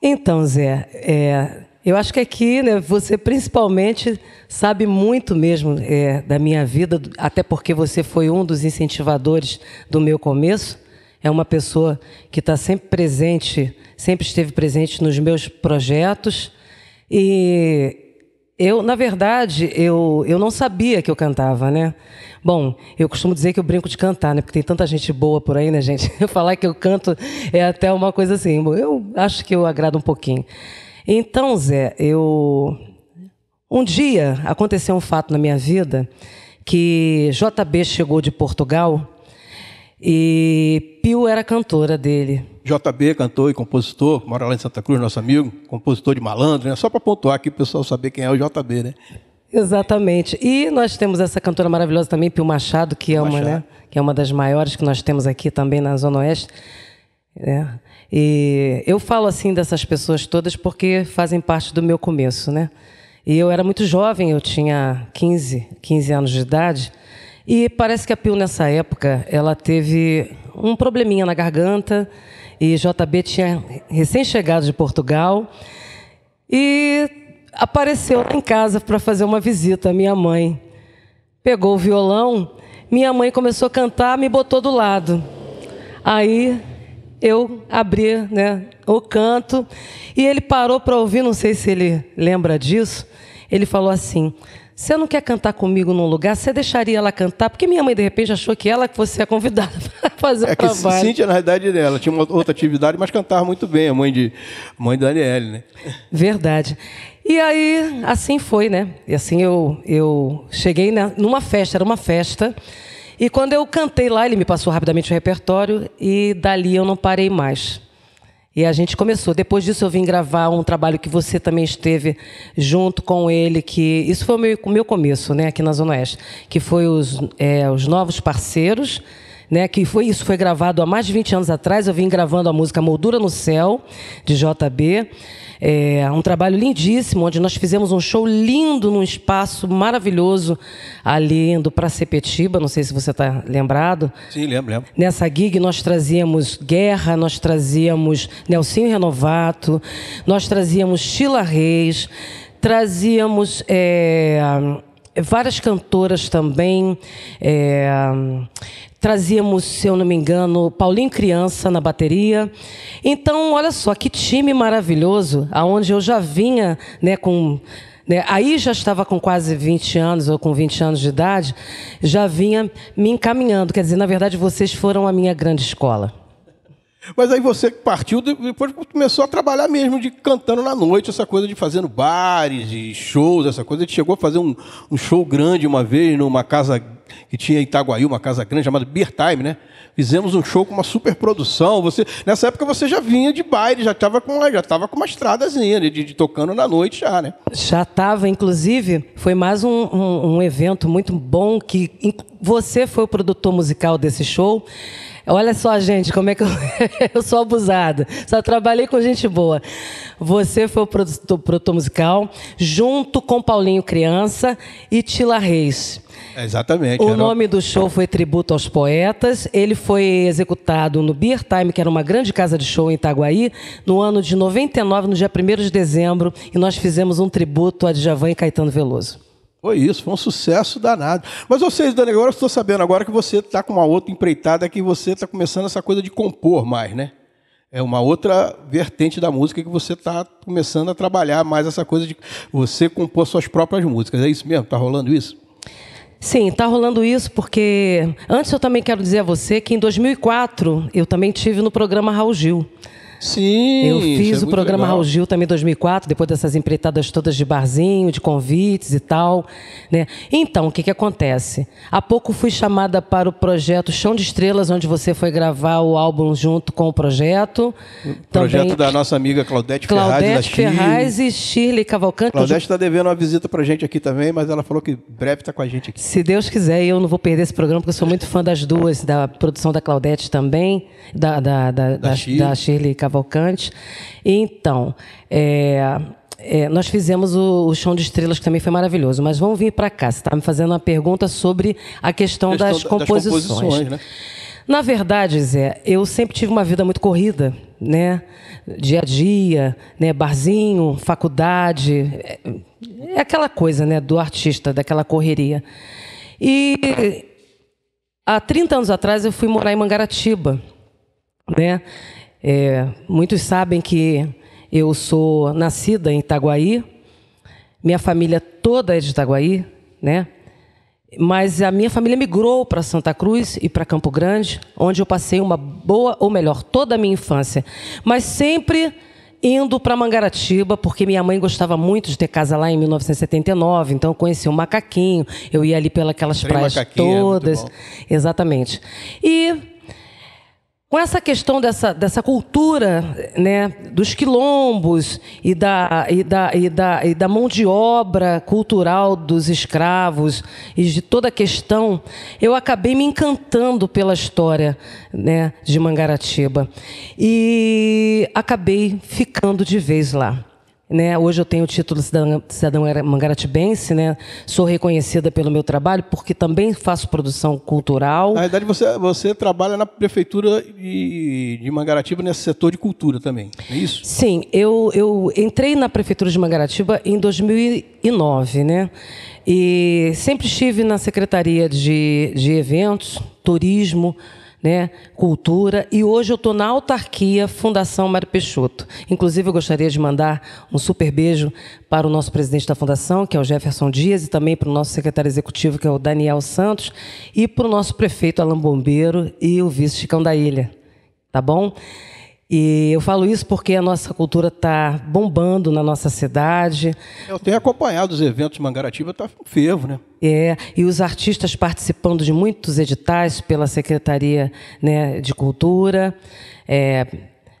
Então, Zé, é, eu acho que aqui né, você principalmente sabe muito mesmo é, da minha vida, até porque você foi um dos incentivadores do meu começo. É uma pessoa que está sempre presente, sempre esteve presente nos meus projetos. E eu, na verdade, eu, eu não sabia que eu cantava, né? Bom, eu costumo dizer que eu brinco de cantar, né? Porque tem tanta gente boa por aí, né, gente? Falar que eu canto é até uma coisa assim. Eu acho que eu agrado um pouquinho. Então, Zé, eu. Um dia aconteceu um fato na minha vida que JB chegou de Portugal e Pio era cantora dele.
JB, cantor e compositor, mora lá em Santa Cruz, nosso amigo, compositor de malandro, né? Só para pontuar aqui o pessoal saber quem é o JB, né?
Exatamente. E nós temos essa cantora maravilhosa também, Pio Machado, que é Machado. uma, né? Que é uma das maiores que nós temos aqui também na Zona Oeste. É. E eu falo assim dessas pessoas todas porque fazem parte do meu começo, né? E eu era muito jovem, eu tinha 15, 15 anos de idade, e parece que a Pio nessa época, ela teve um probleminha na garganta, e JB tinha recém-chegado de Portugal, e apareceu em casa para fazer uma visita à minha mãe. Pegou o violão, minha mãe começou a cantar, me botou do lado. Aí eu abri né, o canto e ele parou para ouvir, não sei se ele lembra disso. Ele falou assim: Você não quer cantar comigo num lugar? Você deixaria ela cantar? Porque minha mãe, de repente, achou que ela fosse a convidada para fazer é o trabalho. É que
Cíntia, na realidade, ela tinha uma outra atividade, mas cantava muito bem, a mãe de mãe da Daniele, né?
Verdade. E aí, assim foi, né? E assim eu, eu cheguei na, numa festa, era uma festa e quando eu cantei lá, ele me passou rapidamente o repertório e dali eu não parei mais. E a gente começou. Depois disso, eu vim gravar um trabalho que você também esteve junto com ele, que isso foi o meu, o meu começo, né, aqui na Zona Oeste, que foi os, é, os Novos Parceiros, né? Que foi isso foi gravado há mais de 20 anos atrás. Eu vim gravando a música Moldura no Céu de JB. É um trabalho lindíssimo, onde nós fizemos um show lindo num espaço maravilhoso ali indo para Sepetiba. Não sei se você está lembrado.
Sim, lembro, lembro.
Nessa gig nós trazíamos Guerra, nós trazíamos Nelsinho Renovato, nós trazíamos Sheila Reis, trazíamos. É, várias cantoras também. É, trazíamos, se eu não me engano, Paulinho Criança na bateria. Então, olha só, que time maravilhoso, aonde eu já vinha né, com. Né, aí já estava com quase 20 anos, ou com 20 anos de idade, já vinha me encaminhando. Quer dizer, na verdade, vocês foram a minha grande escola.
Mas aí você partiu, depois começou a trabalhar mesmo de cantando na noite, essa coisa de fazendo bares, e shows, essa coisa. A gente chegou a fazer um, um show grande uma vez numa casa que tinha em Itaguaí, uma casa grande chamada Beer Time, né? Fizemos um show com uma super produção. Você, nessa época você já vinha de baile, já estava com, já com uma estradazinha de, de, tocando na noite já, né?
Já estava, inclusive, foi mais um, um, um evento muito bom que você foi o produtor musical desse show. Olha só, gente, como é que eu, eu sou abusada. Só trabalhei com gente boa. Você foi o produtor, produtor musical, junto com Paulinho Criança e Tila Reis.
É, exatamente. O nome
do show foi Tributo aos Poetas. Ele foi executado no Beer Time, que era uma grande casa de show em Itaguaí, no ano de 99, no dia 1 de dezembro, e nós fizemos um tributo a Djavan e Caetano Veloso.
Foi isso, foi um sucesso danado. Mas vocês, Dani, agora eu estou sabendo agora que você está com uma outra empreitada, que você está começando essa coisa de compor mais, né? É uma outra vertente da música que você está começando a trabalhar mais essa coisa de você compor suas próprias músicas. É isso mesmo? Está rolando isso?
Sim, está rolando isso porque antes eu também quero dizer a você que em 2004 eu também tive no programa Raul Gil. Sim. Eu fiz é o programa legal. Raul Gil também em 2004, depois dessas empreitadas todas de barzinho, de convites e tal. Né? Então, o que, que acontece? Há pouco fui chamada para o projeto Chão de Estrelas, onde você foi gravar o álbum junto com o projeto.
O projeto também... da nossa amiga Claudete, Claudete Ferraz. Ferraz
e Shirley Cavalcante. Claudete
está devendo uma visita para gente aqui também, mas ela falou que breve está com a gente aqui. Se
Deus quiser, eu não vou perder esse programa, porque eu sou muito fã das duas, da produção da Claudete também, da, da, da, da, da Shirley Cavalcante. Cavalcante. E então, é, é, nós fizemos o, o, Chão de Estrelas, que também foi maravilhoso, mas vamos vir para cá. Você está me fazendo uma pergunta sobre a questão, questão das, composições. das composições. Né? Na verdade, Zé, eu sempre tive uma vida muito corrida, né? Dia a dia, né? Barzinho, faculdade, é, é aquela coisa, né? Do artista, daquela correria. E há 30 anos atrás eu fui morar em Mangaratiba, né? É, muitos sabem que eu sou nascida em Itaguaí, minha família toda é de Itaguaí, né? Mas a minha família migrou para Santa Cruz e para Campo Grande, onde eu passei uma boa, ou melhor, toda a minha infância, mas sempre indo para Mangaratiba, porque minha mãe gostava muito de ter casa lá em 1979, então eu conheci o macaquinho, eu ia ali pelas aquelas praias é todas. É Exatamente. E com essa questão dessa, dessa cultura né, dos quilombos e da, e, da, e, da, e da mão de obra cultural dos escravos e de toda a questão, eu acabei me encantando pela história né, de Mangaratiba. E acabei ficando de vez lá. Né? Hoje eu tenho o título de cidadão mangaratibense, né? sou reconhecida pelo meu trabalho, porque também faço produção cultural. Na
verdade, você, você trabalha na prefeitura de, de Mangaratiba, nesse setor de cultura também, é isso?
Sim, eu, eu entrei na prefeitura de Mangaratiba em 2009, né? e sempre estive na secretaria de, de eventos, turismo, né, cultura. E hoje eu estou na autarquia Fundação Mário Peixoto. Inclusive, eu gostaria de mandar um super beijo para o nosso presidente da Fundação, que é o Jefferson Dias, e também para o nosso secretário executivo, que é o Daniel Santos, e para o nosso prefeito Alan Bombeiro e o vice Chicão da Ilha. Tá bom? E eu falo isso porque a nossa cultura está bombando na nossa cidade.
Eu tenho acompanhado os eventos Mangaratiba, está fervo, né?
É, e os artistas participando de muitos editais pela Secretaria né, de Cultura. É,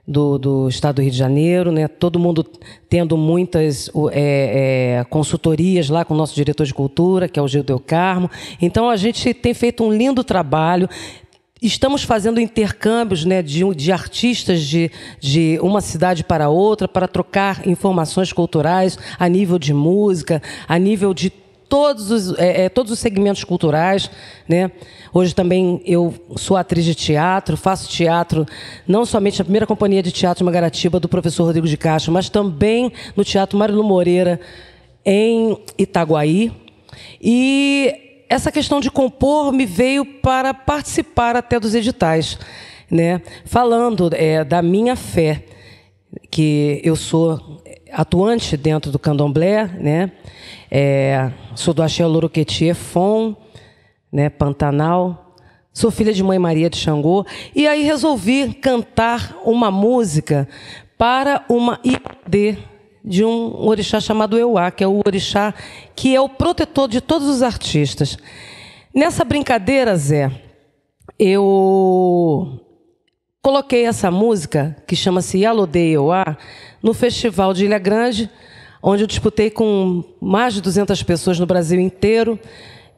do, do, Estado do Rio de Janeiro, né? todo mundo tendo muitas é, é, consultorias lá com o nosso diretor de cultura, que é o Gil Del Carmo. Então, a gente tem feito um lindo trabalho, Estamos fazendo intercâmbios né, de, de artistas de, de uma cidade para outra para trocar informações culturais a nível de música, a nível de todos os, é, é todos os segmentos culturais. Né? Hoje também eu sou atriz de teatro, faço teatro não somente na primeira companhia de teatro de Magaratiba do professor Rodrigo de Castro, mas também no Teatro Marilu Moreira, em Itaguaí. E essa questão de compor me veio para participar até dos editais, né? falando é, da minha fé, que eu sou atuante dentro do candomblé, né? É, sou do Axé Loroqueti Fon, né? Pantanal, sou filha de Mãe Maria de Xangô, e aí resolvi cantar uma música para uma id de um orixá chamado Euá, que é o orixá que é o protetor de todos os artistas. Nessa brincadeira, Zé, eu coloquei essa música, que chama-se Yalodei Euá, no Festival de Ilha Grande, onde eu disputei com mais de 200 pessoas no Brasil inteiro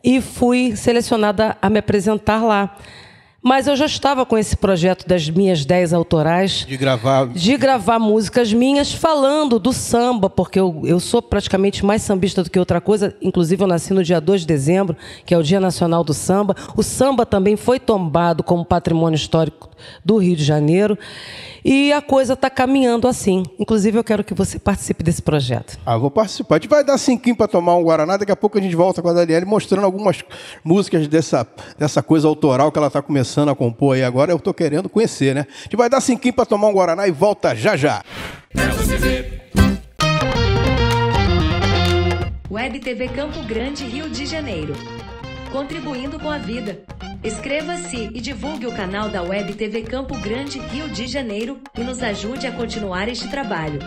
e fui selecionada a me apresentar lá. Mas eu já estava com esse projeto das minhas 10 autorais. De gravar. De gravar músicas minhas falando do samba, porque eu, eu sou praticamente mais sambista do que outra coisa. Inclusive, eu nasci no dia 2 de dezembro, que é o Dia Nacional do Samba. O samba também foi tombado como patrimônio histórico do Rio de Janeiro. E a coisa está caminhando assim. Inclusive,
eu quero que você participe desse projeto. Ah, vou participar. A gente vai dar cinquinho para tomar um Guaraná. Daqui a pouco a gente volta com a Daniele mostrando algumas músicas dessa, dessa coisa autoral que ela está começando a compor aí agora. Eu estou querendo conhecer, né? A gente vai dar cinquinho para tomar um Guaraná e volta já já.
Web TV Campo Grande, Rio de Janeiro contribuindo com a vida. Inscreva-se e divulgue o canal da Web TV Campo Grande, Rio de Janeiro e nos ajude a continuar este trabalho.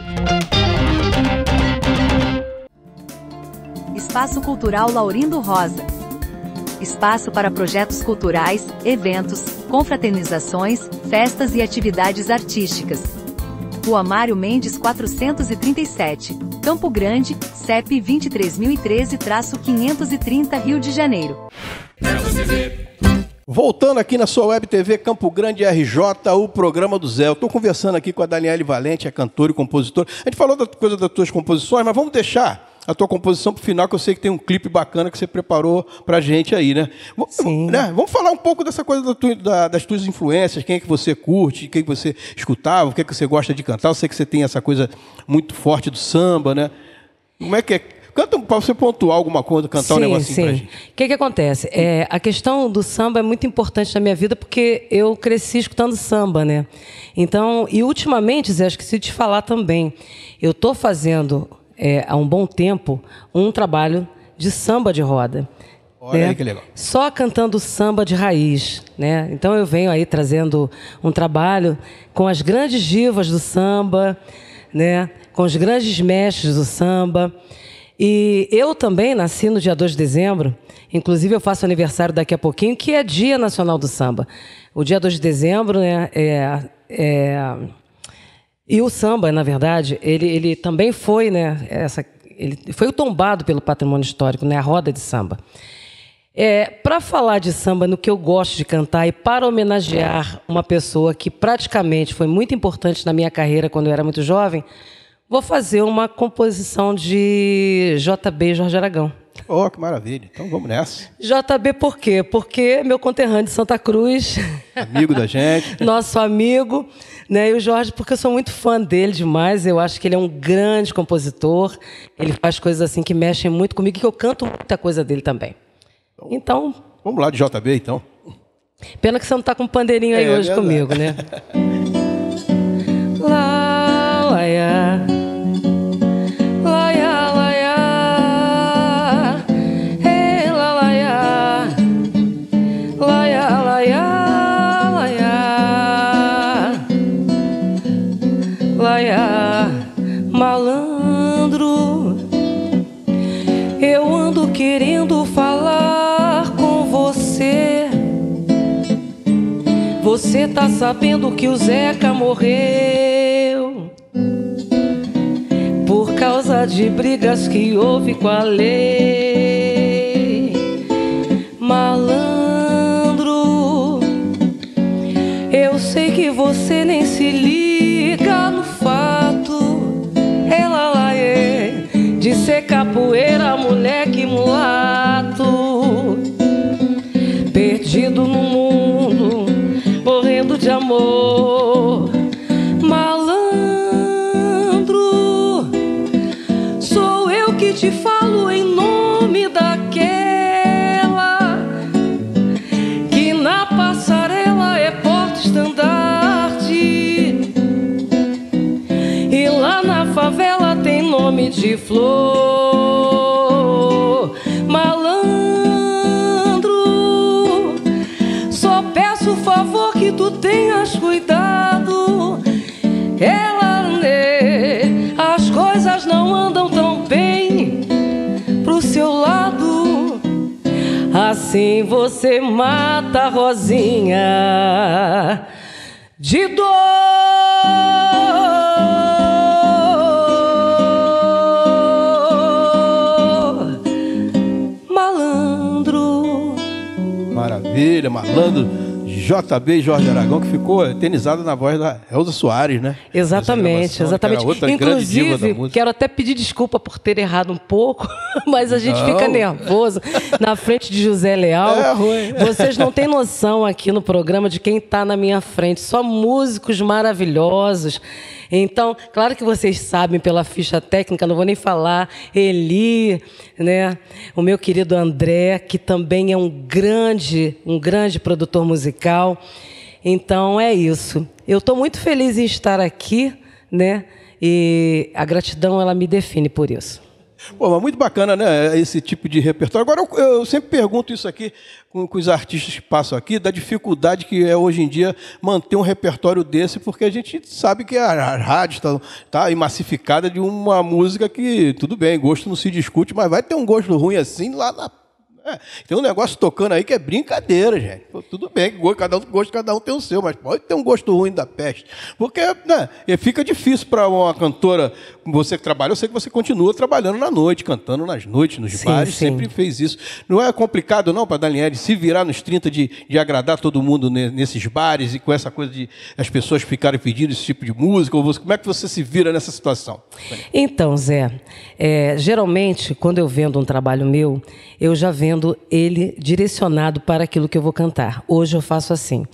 Espaço Cultural Laurindo Rosa. Espaço para projetos culturais, eventos, confraternizações, festas e atividades artísticas. Rua Mário Mendes 437, Campo Grande, CEP 23013-530 Rio de Janeiro.
Voltando aqui na sua web TV Campo Grande RJ, o programa do Zé. Eu estou conversando aqui com a Daniele Valente, é cantora e compositor A gente falou da coisa das suas composições, mas vamos deixar a tua composição para o final, que eu sei que tem um clipe bacana que você preparou para a gente aí, né? Sim. Né? Vamos falar um pouco dessa coisa da tu, da, das tuas influências, quem é que você curte, quem é que você escutava, o que é que você gosta de cantar. Eu sei que você tem essa coisa muito forte do samba, né? Como é que é? Canta para você pontuar alguma coisa, cantar sim, um negocinho sim. pra gente.
O que, que acontece? É, a questão do samba é muito importante na minha vida porque eu cresci escutando samba, né? Então, e ultimamente, Zé, acho que se te falar também, eu tô fazendo é, há um bom tempo, um trabalho de samba de roda. Olha né? aí que legal. Só cantando samba de raiz, né? Então eu venho aí trazendo um trabalho com as grandes divas do samba, né? Com os grandes mestres do samba. E eu também nasci no dia 2 de dezembro, inclusive eu faço aniversário daqui a pouquinho, que é Dia Nacional do Samba. O dia 2 de dezembro, né, é, é e o samba, na verdade, ele, ele também foi, né, essa, ele foi tombado pelo patrimônio histórico, né, a roda de samba. É, para falar de samba, no que eu gosto de cantar e para homenagear uma pessoa que praticamente foi muito importante na minha carreira quando eu era muito jovem, vou fazer uma composição de JB Jorge Aragão.
Oh, que maravilha. Então vamos nessa.
JB por quê? Porque meu conterrâneo de Santa Cruz. Amigo da gente. nosso amigo. Né? E o Jorge, porque eu sou muito fã dele demais, eu acho que ele é um grande compositor, ele faz coisas assim que mexem muito comigo, que eu canto muita coisa dele também. Então. então
vamos lá de JB, então.
Pena que você não está com um pandeirinho aí é, é hoje é comigo,
né?
Você tá sabendo que o Zeca morreu por causa de brigas que houve com a lei. Malandro, eu sei que você nem se liga no fato. Ela lá é de ser capoeira. flor. Malandro, só peço o favor que tu tenhas cuidado. Ela, né, as coisas não andam tão bem pro seu lado. Assim você mata a Rosinha de dor.
Malandro, JB Jorge Aragão, que ficou eternizado na voz da Elza Soares, né? Exatamente, exatamente. Que Inclusive,
quero até pedir desculpa por ter errado um pouco, mas a gente não. fica nervoso na frente de José Leal. É ruim. Vocês não têm noção aqui no programa de quem está na minha frente, só músicos maravilhosos. Então, claro que vocês sabem pela ficha técnica, não vou nem falar, Eli, né? O meu querido André, que também é um grande, um grande produtor musical. Então é isso. Eu estou muito feliz em estar aqui, né? E a gratidão ela me define por isso.
Pô, mas muito bacana, né? Esse tipo de repertório. Agora, eu, eu sempre pergunto isso aqui com, com, os artistas que passam aqui, da dificuldade que é hoje em dia manter um repertório desse, porque a gente sabe que a, a rádio está tá, tá massificada de uma música que, tudo bem, gosto não se discute, mas vai ter um gosto ruim assim lá na é, tem um negócio tocando aí que é brincadeira, gente. Tudo bem, cada um, gosto cada um tem o seu, mas pode ter um gosto ruim da peste. Porque né, fica difícil para uma cantora, você que trabalha, eu sei que você continua trabalhando na noite, cantando nas noites, nos sim, bares, sim. sempre fez isso. Não é complicado não para Daniele se virar nos 30 de, de agradar todo mundo nesses bares e com essa coisa de as pessoas ficarem pedindo esse tipo de música? Ou você, como é que você se vira nessa situação?
Então, Zé, é, geralmente, quando eu vendo um trabalho meu, eu já vendo ele direcionado para aquilo que eu vou cantar. Hoje eu faço assim.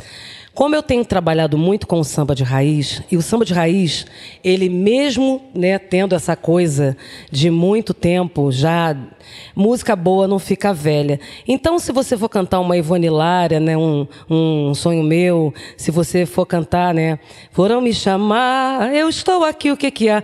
Como eu tenho trabalhado muito com o samba de raiz, e o samba de raiz, ele mesmo né, tendo essa coisa de muito tempo já, música boa não fica velha. Então, se você for cantar uma Ivone né, um, um Sonho Meu, se você for cantar, né, foram me chamar, eu estou aqui, o que que há? É?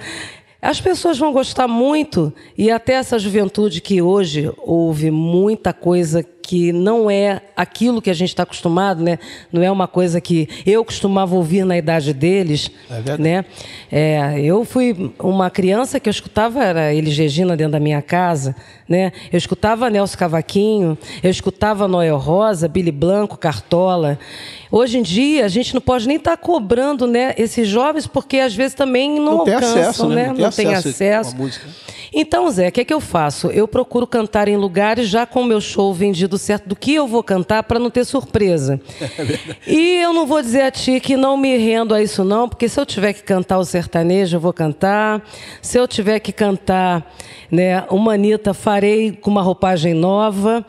As pessoas vão gostar muito, e até essa juventude que hoje houve muita coisa que não é aquilo que a gente está acostumado, né? Não é uma coisa que eu costumava ouvir na idade deles, é né? É, eu fui uma criança que eu escutava era Elis Regina dentro da minha casa, né? Eu escutava Nelson Cavaquinho, eu escutava Noel Rosa, Billy Blanco, Cartola. Hoje em dia a gente não pode nem estar tá cobrando, né? Esses jovens porque às vezes também não, não alcançam, acesso, né? né? Não, não tem, acesso. acesso. Então, Zé, o que é que eu faço? Eu procuro cantar em lugares já com meu show vendido tudo certo do que eu vou cantar para não ter surpresa. É e eu não vou dizer a ti que não me rendo a isso não, porque se eu tiver que cantar o sertanejo, eu vou cantar. Se eu tiver que cantar, né, o manita farei com uma roupagem nova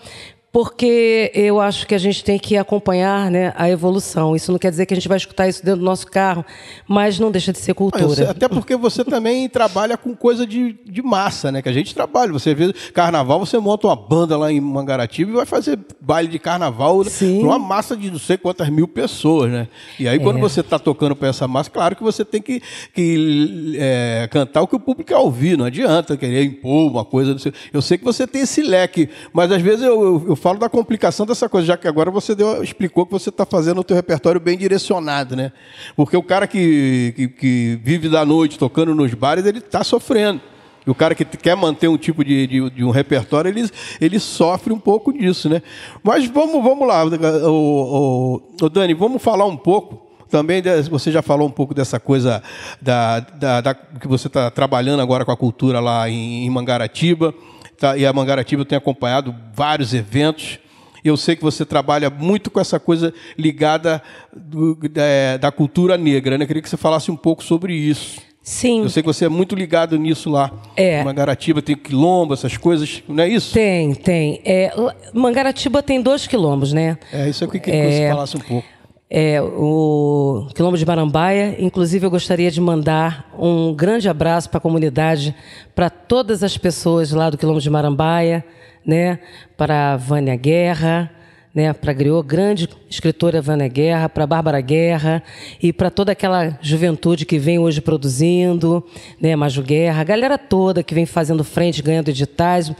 porque eu acho que a gente tem que acompanhar né, a evolução. Isso não quer dizer que a gente vai escutar isso dentro do nosso carro, mas não deixa de ser cultura.
até porque você também trabalha com coisa de, de massa, né? Que a gente trabalha. Você vê carnaval, você monta uma banda lá em Mangaratiba e vai fazer baile de carnaval para uma massa de não sei quantas mil pessoas, né? E aí quando é. você está tocando para essa massa, claro que você tem que, que é, cantar o que o público quer ouvir. Não adianta querer impor uma coisa. Eu sei que você tem esse leque, mas às vezes eu, eu, eu falo da complicação dessa coisa, já que agora você deu, explicou que você está fazendo o teu repertório bem direcionado, né? Porque o cara que, que, que vive da noite tocando nos bares, ele está sofrendo. E o cara que quer manter um tipo de, de, de, um repertório, ele, ele sofre um pouco disso, né? Mas vamos, vamos lá, o, o, o Dani, vamos falar um pouco também você já falou um pouco dessa coisa da, da, da que você está trabalhando agora com a cultura lá em, em Mangaratiba tá, e a Mangaratiba tem acompanhado vários eventos. Eu sei que você trabalha muito com essa coisa ligada do, da, da, cultura negra, né? Eu queria que você falasse um pouco sobre isso. Sim. Eu sei que você é muito ligado nisso lá. É. Mangaratiba tem quilombo, essas coisas, não é isso? Tem, tem.
É, Mangaratiba tem dois quilombos, né? É, isso é o que eu queria que você é, falasse um pouco é, o Quilombo de Marambaia. Inclusive, eu gostaria de mandar um grande abraço para a comunidade, para todas as pessoas lá do Quilombo de Marambaia, né? para a Vânia Guerra, né? para a Griot, grande escritora Vânia Guerra, para a Bárbara Guerra e para toda aquela juventude que vem hoje produzindo, né? Maju Guerra, a galera toda que vem fazendo frente, ganhando editais.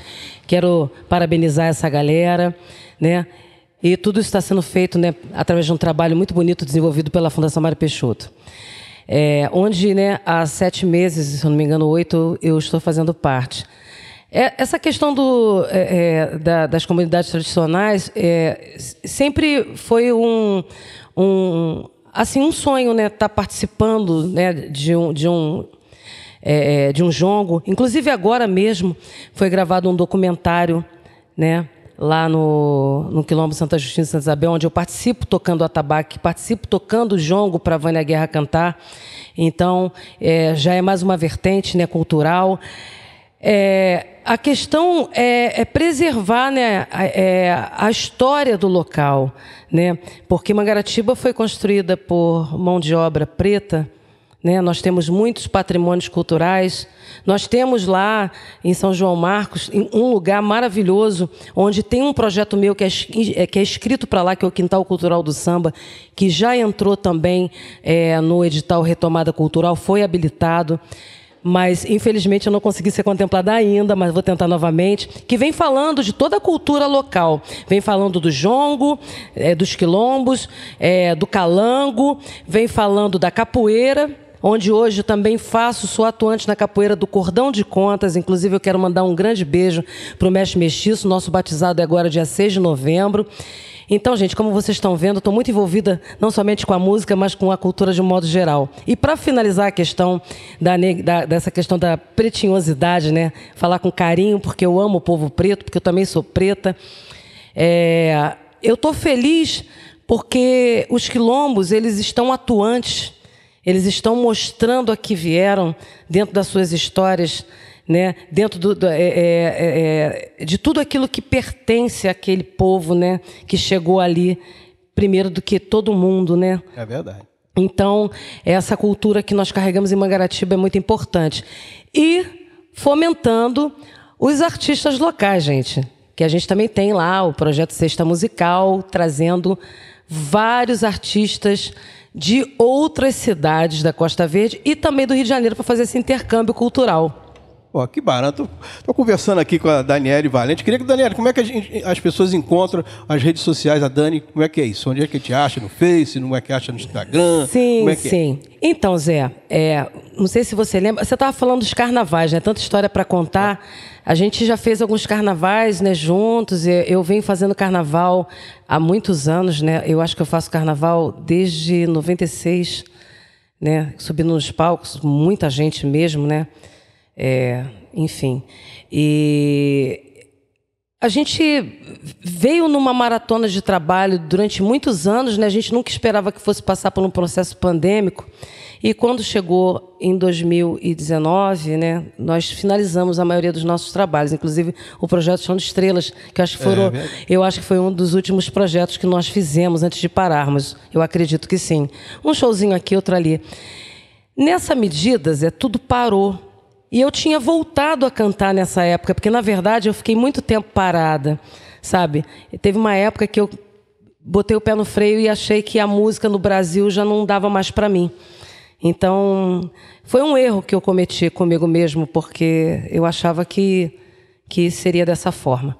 Quero parabenizar essa galera. Né? E tudo isso está sendo feito né, através de um trabalho muito bonito desenvolvido pela Fundação Mário Peixoto. É, onde né, há sete meses, se não me engano, oito, eu estou fazendo parte. É, essa questão do, é, é da, das comunidades tradicionais é, sempre foi um, um, assim, um sonho né, estar tá participando né, de um. De um é, de um jongo. Inclusive, agora mesmo foi gravado um documentário né, lá no, no Quilombo Santa Justina Santa Isabel, onde eu participo tocando atabaque, participo tocando jongo para Vânia Guerra cantar. Então, é, já é mais uma vertente né, cultural. É, a questão é, é preservar né, a, é, a, história do local, né? porque Mangaratiba foi construída por mão de obra preta né? Nós temos muitos patrimônios culturais. Nós temos lá em São João Marcos um lugar maravilhoso onde tem um projeto meu que é, é que é escrito para lá, que é o Quintal Cultural do Samba, que já entrou também é, no edital Retomada Cultural, foi habilitado. Mas, infelizmente, eu não consegui ser contemplada ainda, mas vou tentar novamente. Que vem falando de toda a cultura local. Vem falando do jongo, é, dos quilombos, é, do calango, vem falando da capoeira onde hoje também faço, sou atuante na capoeira do Cordão de Contas. Inclusive, eu quero mandar um grande beijo para o mestre Mestiço, nosso batizado é agora dia 6 de novembro. Então, gente, como vocês estão vendo, estou muito envolvida não somente com a música, mas com a cultura de um modo geral. E para finalizar a questão da, da, dessa questão da pretinhosidade, né? Falar com carinho, porque eu amo o povo preto, porque eu também sou preta. É, eu estou feliz porque os quilombos eles estão atuantes eles estão mostrando a que vieram dentro das suas histórias, né? dentro do, do, é é, é, é, de tudo aquilo que pertence àquele povo né? que chegou ali primeiro do que todo mundo. Né? É verdade. Então, essa cultura que nós carregamos em Mangaratiba é muito importante. E fomentando os artistas locais, gente. Que a gente também tem lá o projeto Sexta Musical, trazendo vários artistas de outras cidades da Costa Verde e também do Rio de Janeiro para fazer esse intercâmbio
cultural. Pô, que barato. Estou conversando aqui com a Daniele Valente. Queria que, Daniele, como é que gente, as pessoas encontram as redes sociais? A Dani, como é que é isso? Onde é que te acha? No Face? Como é que acha no Instagram? Sim, é, é? sim.
É? Então, Zé, é, não sei se você lembra. Você estava falando dos carnavais, né? Tanta história para contar. A gente já fez alguns carnavais, né, juntos. Eu, eu venho fazendo carnaval há muitos anos, né? Eu acho que eu faço carnaval desde 96, né? Subindo nos palcos, muita gente mesmo, né? É, enfim. E a gente veio numa maratona de trabalho durante muitos anos, né? A gente nunca esperava que fosse passar por um processo pandêmico. E quando chegou em 2019, né, nós finalizamos a maioria dos nossos trabalhos, inclusive o projeto Chão de Estrelas, que acho que é foram, é eu acho que foi um dos últimos projetos que nós fizemos antes de pararmos. Eu acredito que sim. Um showzinho aqui, outro ali. Nessa medida, Zé, tudo parou e eu tinha voltado a cantar nessa época, porque na verdade eu fiquei muito tempo parada, sabe? teve uma época que eu botei o pé no freio e achei que a música no Brasil já não dava mais para mim. Então, foi um erro que eu cometi comigo mesmo, porque eu achava que, que seria dessa forma.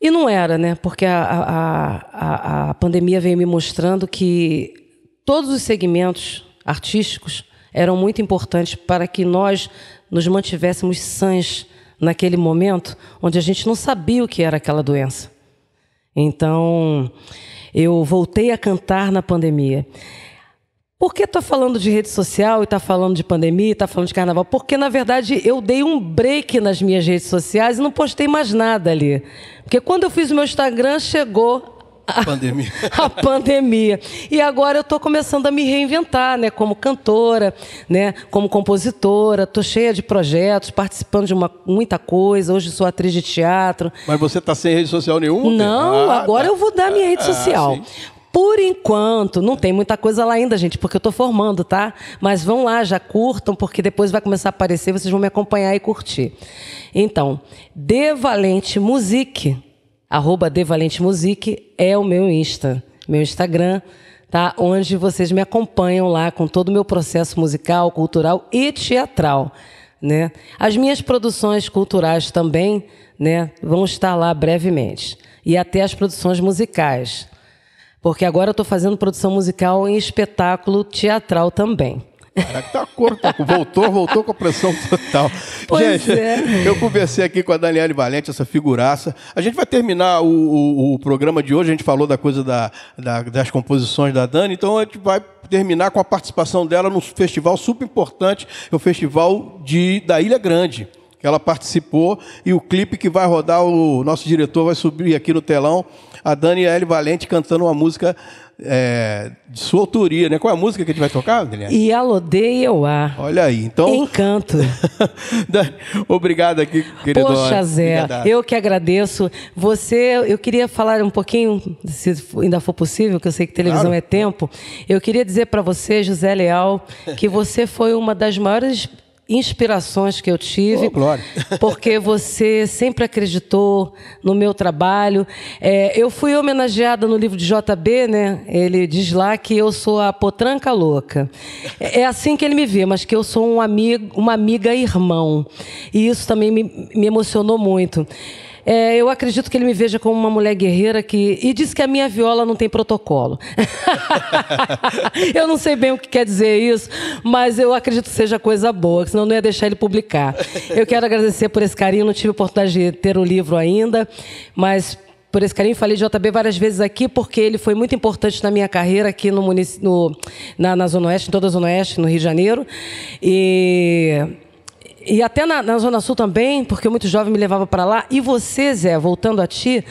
E não era, né? Porque a, a, a, a pandemia veio me mostrando que todos os segmentos artísticos eram muito importantes para que nós nos mantivéssemos sãs naquele momento onde a gente não sabia o que era aquela doença. Então, eu voltei a cantar na pandemia. Por que estou falando de rede social e está falando de pandemia, está falando de carnaval? Porque, na verdade, eu dei um break nas minhas redes sociais e não postei mais nada ali. Porque quando eu fiz o meu Instagram, chegou a pandemia. a pandemia. E agora eu estou começando a me reinventar, né? Como cantora, né? Como compositora, estou cheia de projetos, participando de uma, muita coisa. Hoje sou atriz de teatro.
Mas você está sem rede social nenhuma? Não, ah, agora tá. eu vou dar minha rede ah, social.
Por enquanto, não tem muita coisa lá ainda, gente, porque eu estou formando, tá? Mas vão lá, já curtam, porque depois vai começar a aparecer, vocês vão me acompanhar e curtir. Então, De Valente Musique arroba devalentemusic é o meu Insta, meu Instagram, tá? Onde vocês me acompanham lá com todo o meu processo musical, cultural e teatral, né? As minhas produções culturais também, né, vão estar lá brevemente. E até as produções musicais. Porque agora eu estou fazendo produção musical em espetáculo teatral também. Caraca,
tá corto, tá voltou, voltou com a pressão total. Pois gente, é. eu conversei aqui com a Daniele Valente, essa figuraça. A gente vai terminar o, o, o programa de hoje, a gente falou da coisa da, da, das composições da Dani, então a gente vai terminar com a participação dela num festival super importante, é o Festival de, da Ilha Grande que ela participou e o clipe que vai rodar, o nosso diretor vai subir aqui no telão, a Daniele Valente cantando uma música é, de sua autoria, né? Qual é a música que a gente vai tocar, Adriana? E
alodei eu a.
Olha aí, então. Encanto. Obrigado aqui, querido. Poxa, Zé, eu
que agradeço. Você, eu queria falar um pouquinho, se ainda for possível, que eu sei que televisão claro. é tempo. Eu queria dizer para você, José Leal, que você foi uma das maiores inspirações que eu tive. Oh, porque você sempre acreditou no meu trabalho. É, eu fui homenageada no livro de JB, né? Ele diz lá que eu sou a potranca louca. É, é assim que ele me vê, mas que eu sou um amigo, uma amiga irmão. E isso também me, me emocionou muito. É, eu acredito que ele me veja como uma mulher guerreira que. E diz que a minha viola não tem protocolo. eu não sei bem o que quer dizer isso, mas eu acredito que seja coisa boa, senão não ia deixar ele publicar. Eu quero agradecer por esse carinho, não tive oportunidade de ter o livro ainda, mas por esse carinho. Falei de JB várias vezes aqui, porque ele foi muito importante na minha carreira aqui no, no... Na, na Zona Oeste, em toda a Zona Oeste, no Rio de Janeiro. E e até na, na Zona Sul também, porque muito jovem me levava para lá. E você, Zé, voltando a ti,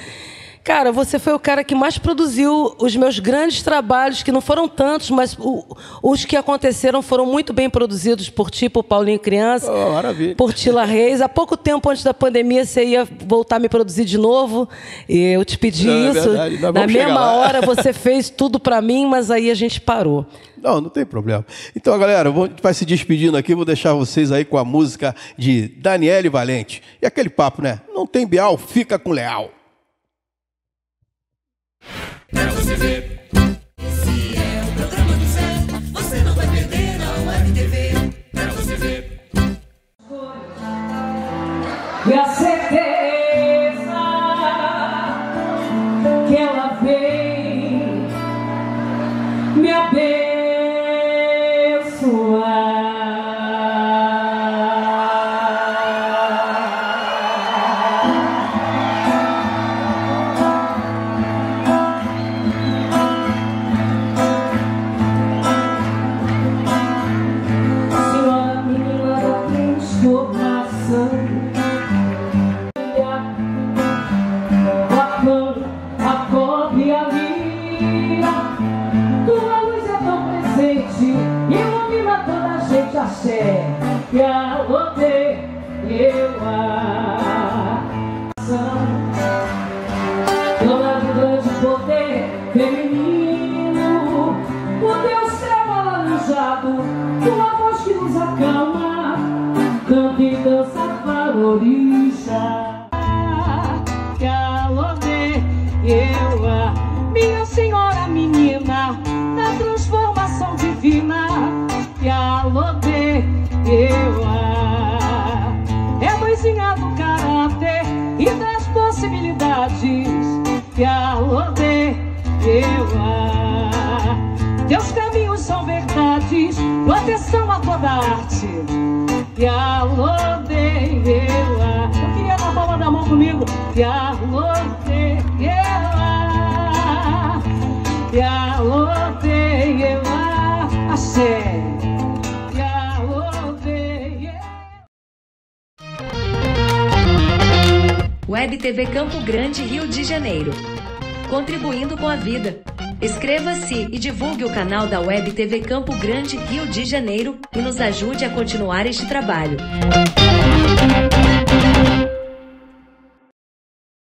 Cara, você foi o cara que mais produziu os meus grandes trabalhos, que não foram tantos, mas o, os que aconteceram foram muito bem produzidos por ti, por Paulinho Criança, oh, maravilha. por Tila Reis. Há pouco tempo antes da pandemia, você ia voltar a me produzir de
novo, e eu te pedi não, é isso. É Na mesma hora, você fez tudo para mim, mas aí a gente parou. Não, não tem problema. Então, galera, vou, vai se despedindo aqui, vou deixar vocês aí com a música de Daniele Valente. E aquele papo, né? Não tem Bial, fica com Leal.
Pra você ver se
é o programa do Zé, você não vai perder a UFTV. TV. você ver. E a certeza que ela vem me bem.
vida. Inscreva-se e divulgue o canal da Web TV Campo Grande, Rio de Janeiro e nos ajude a continuar este trabalho.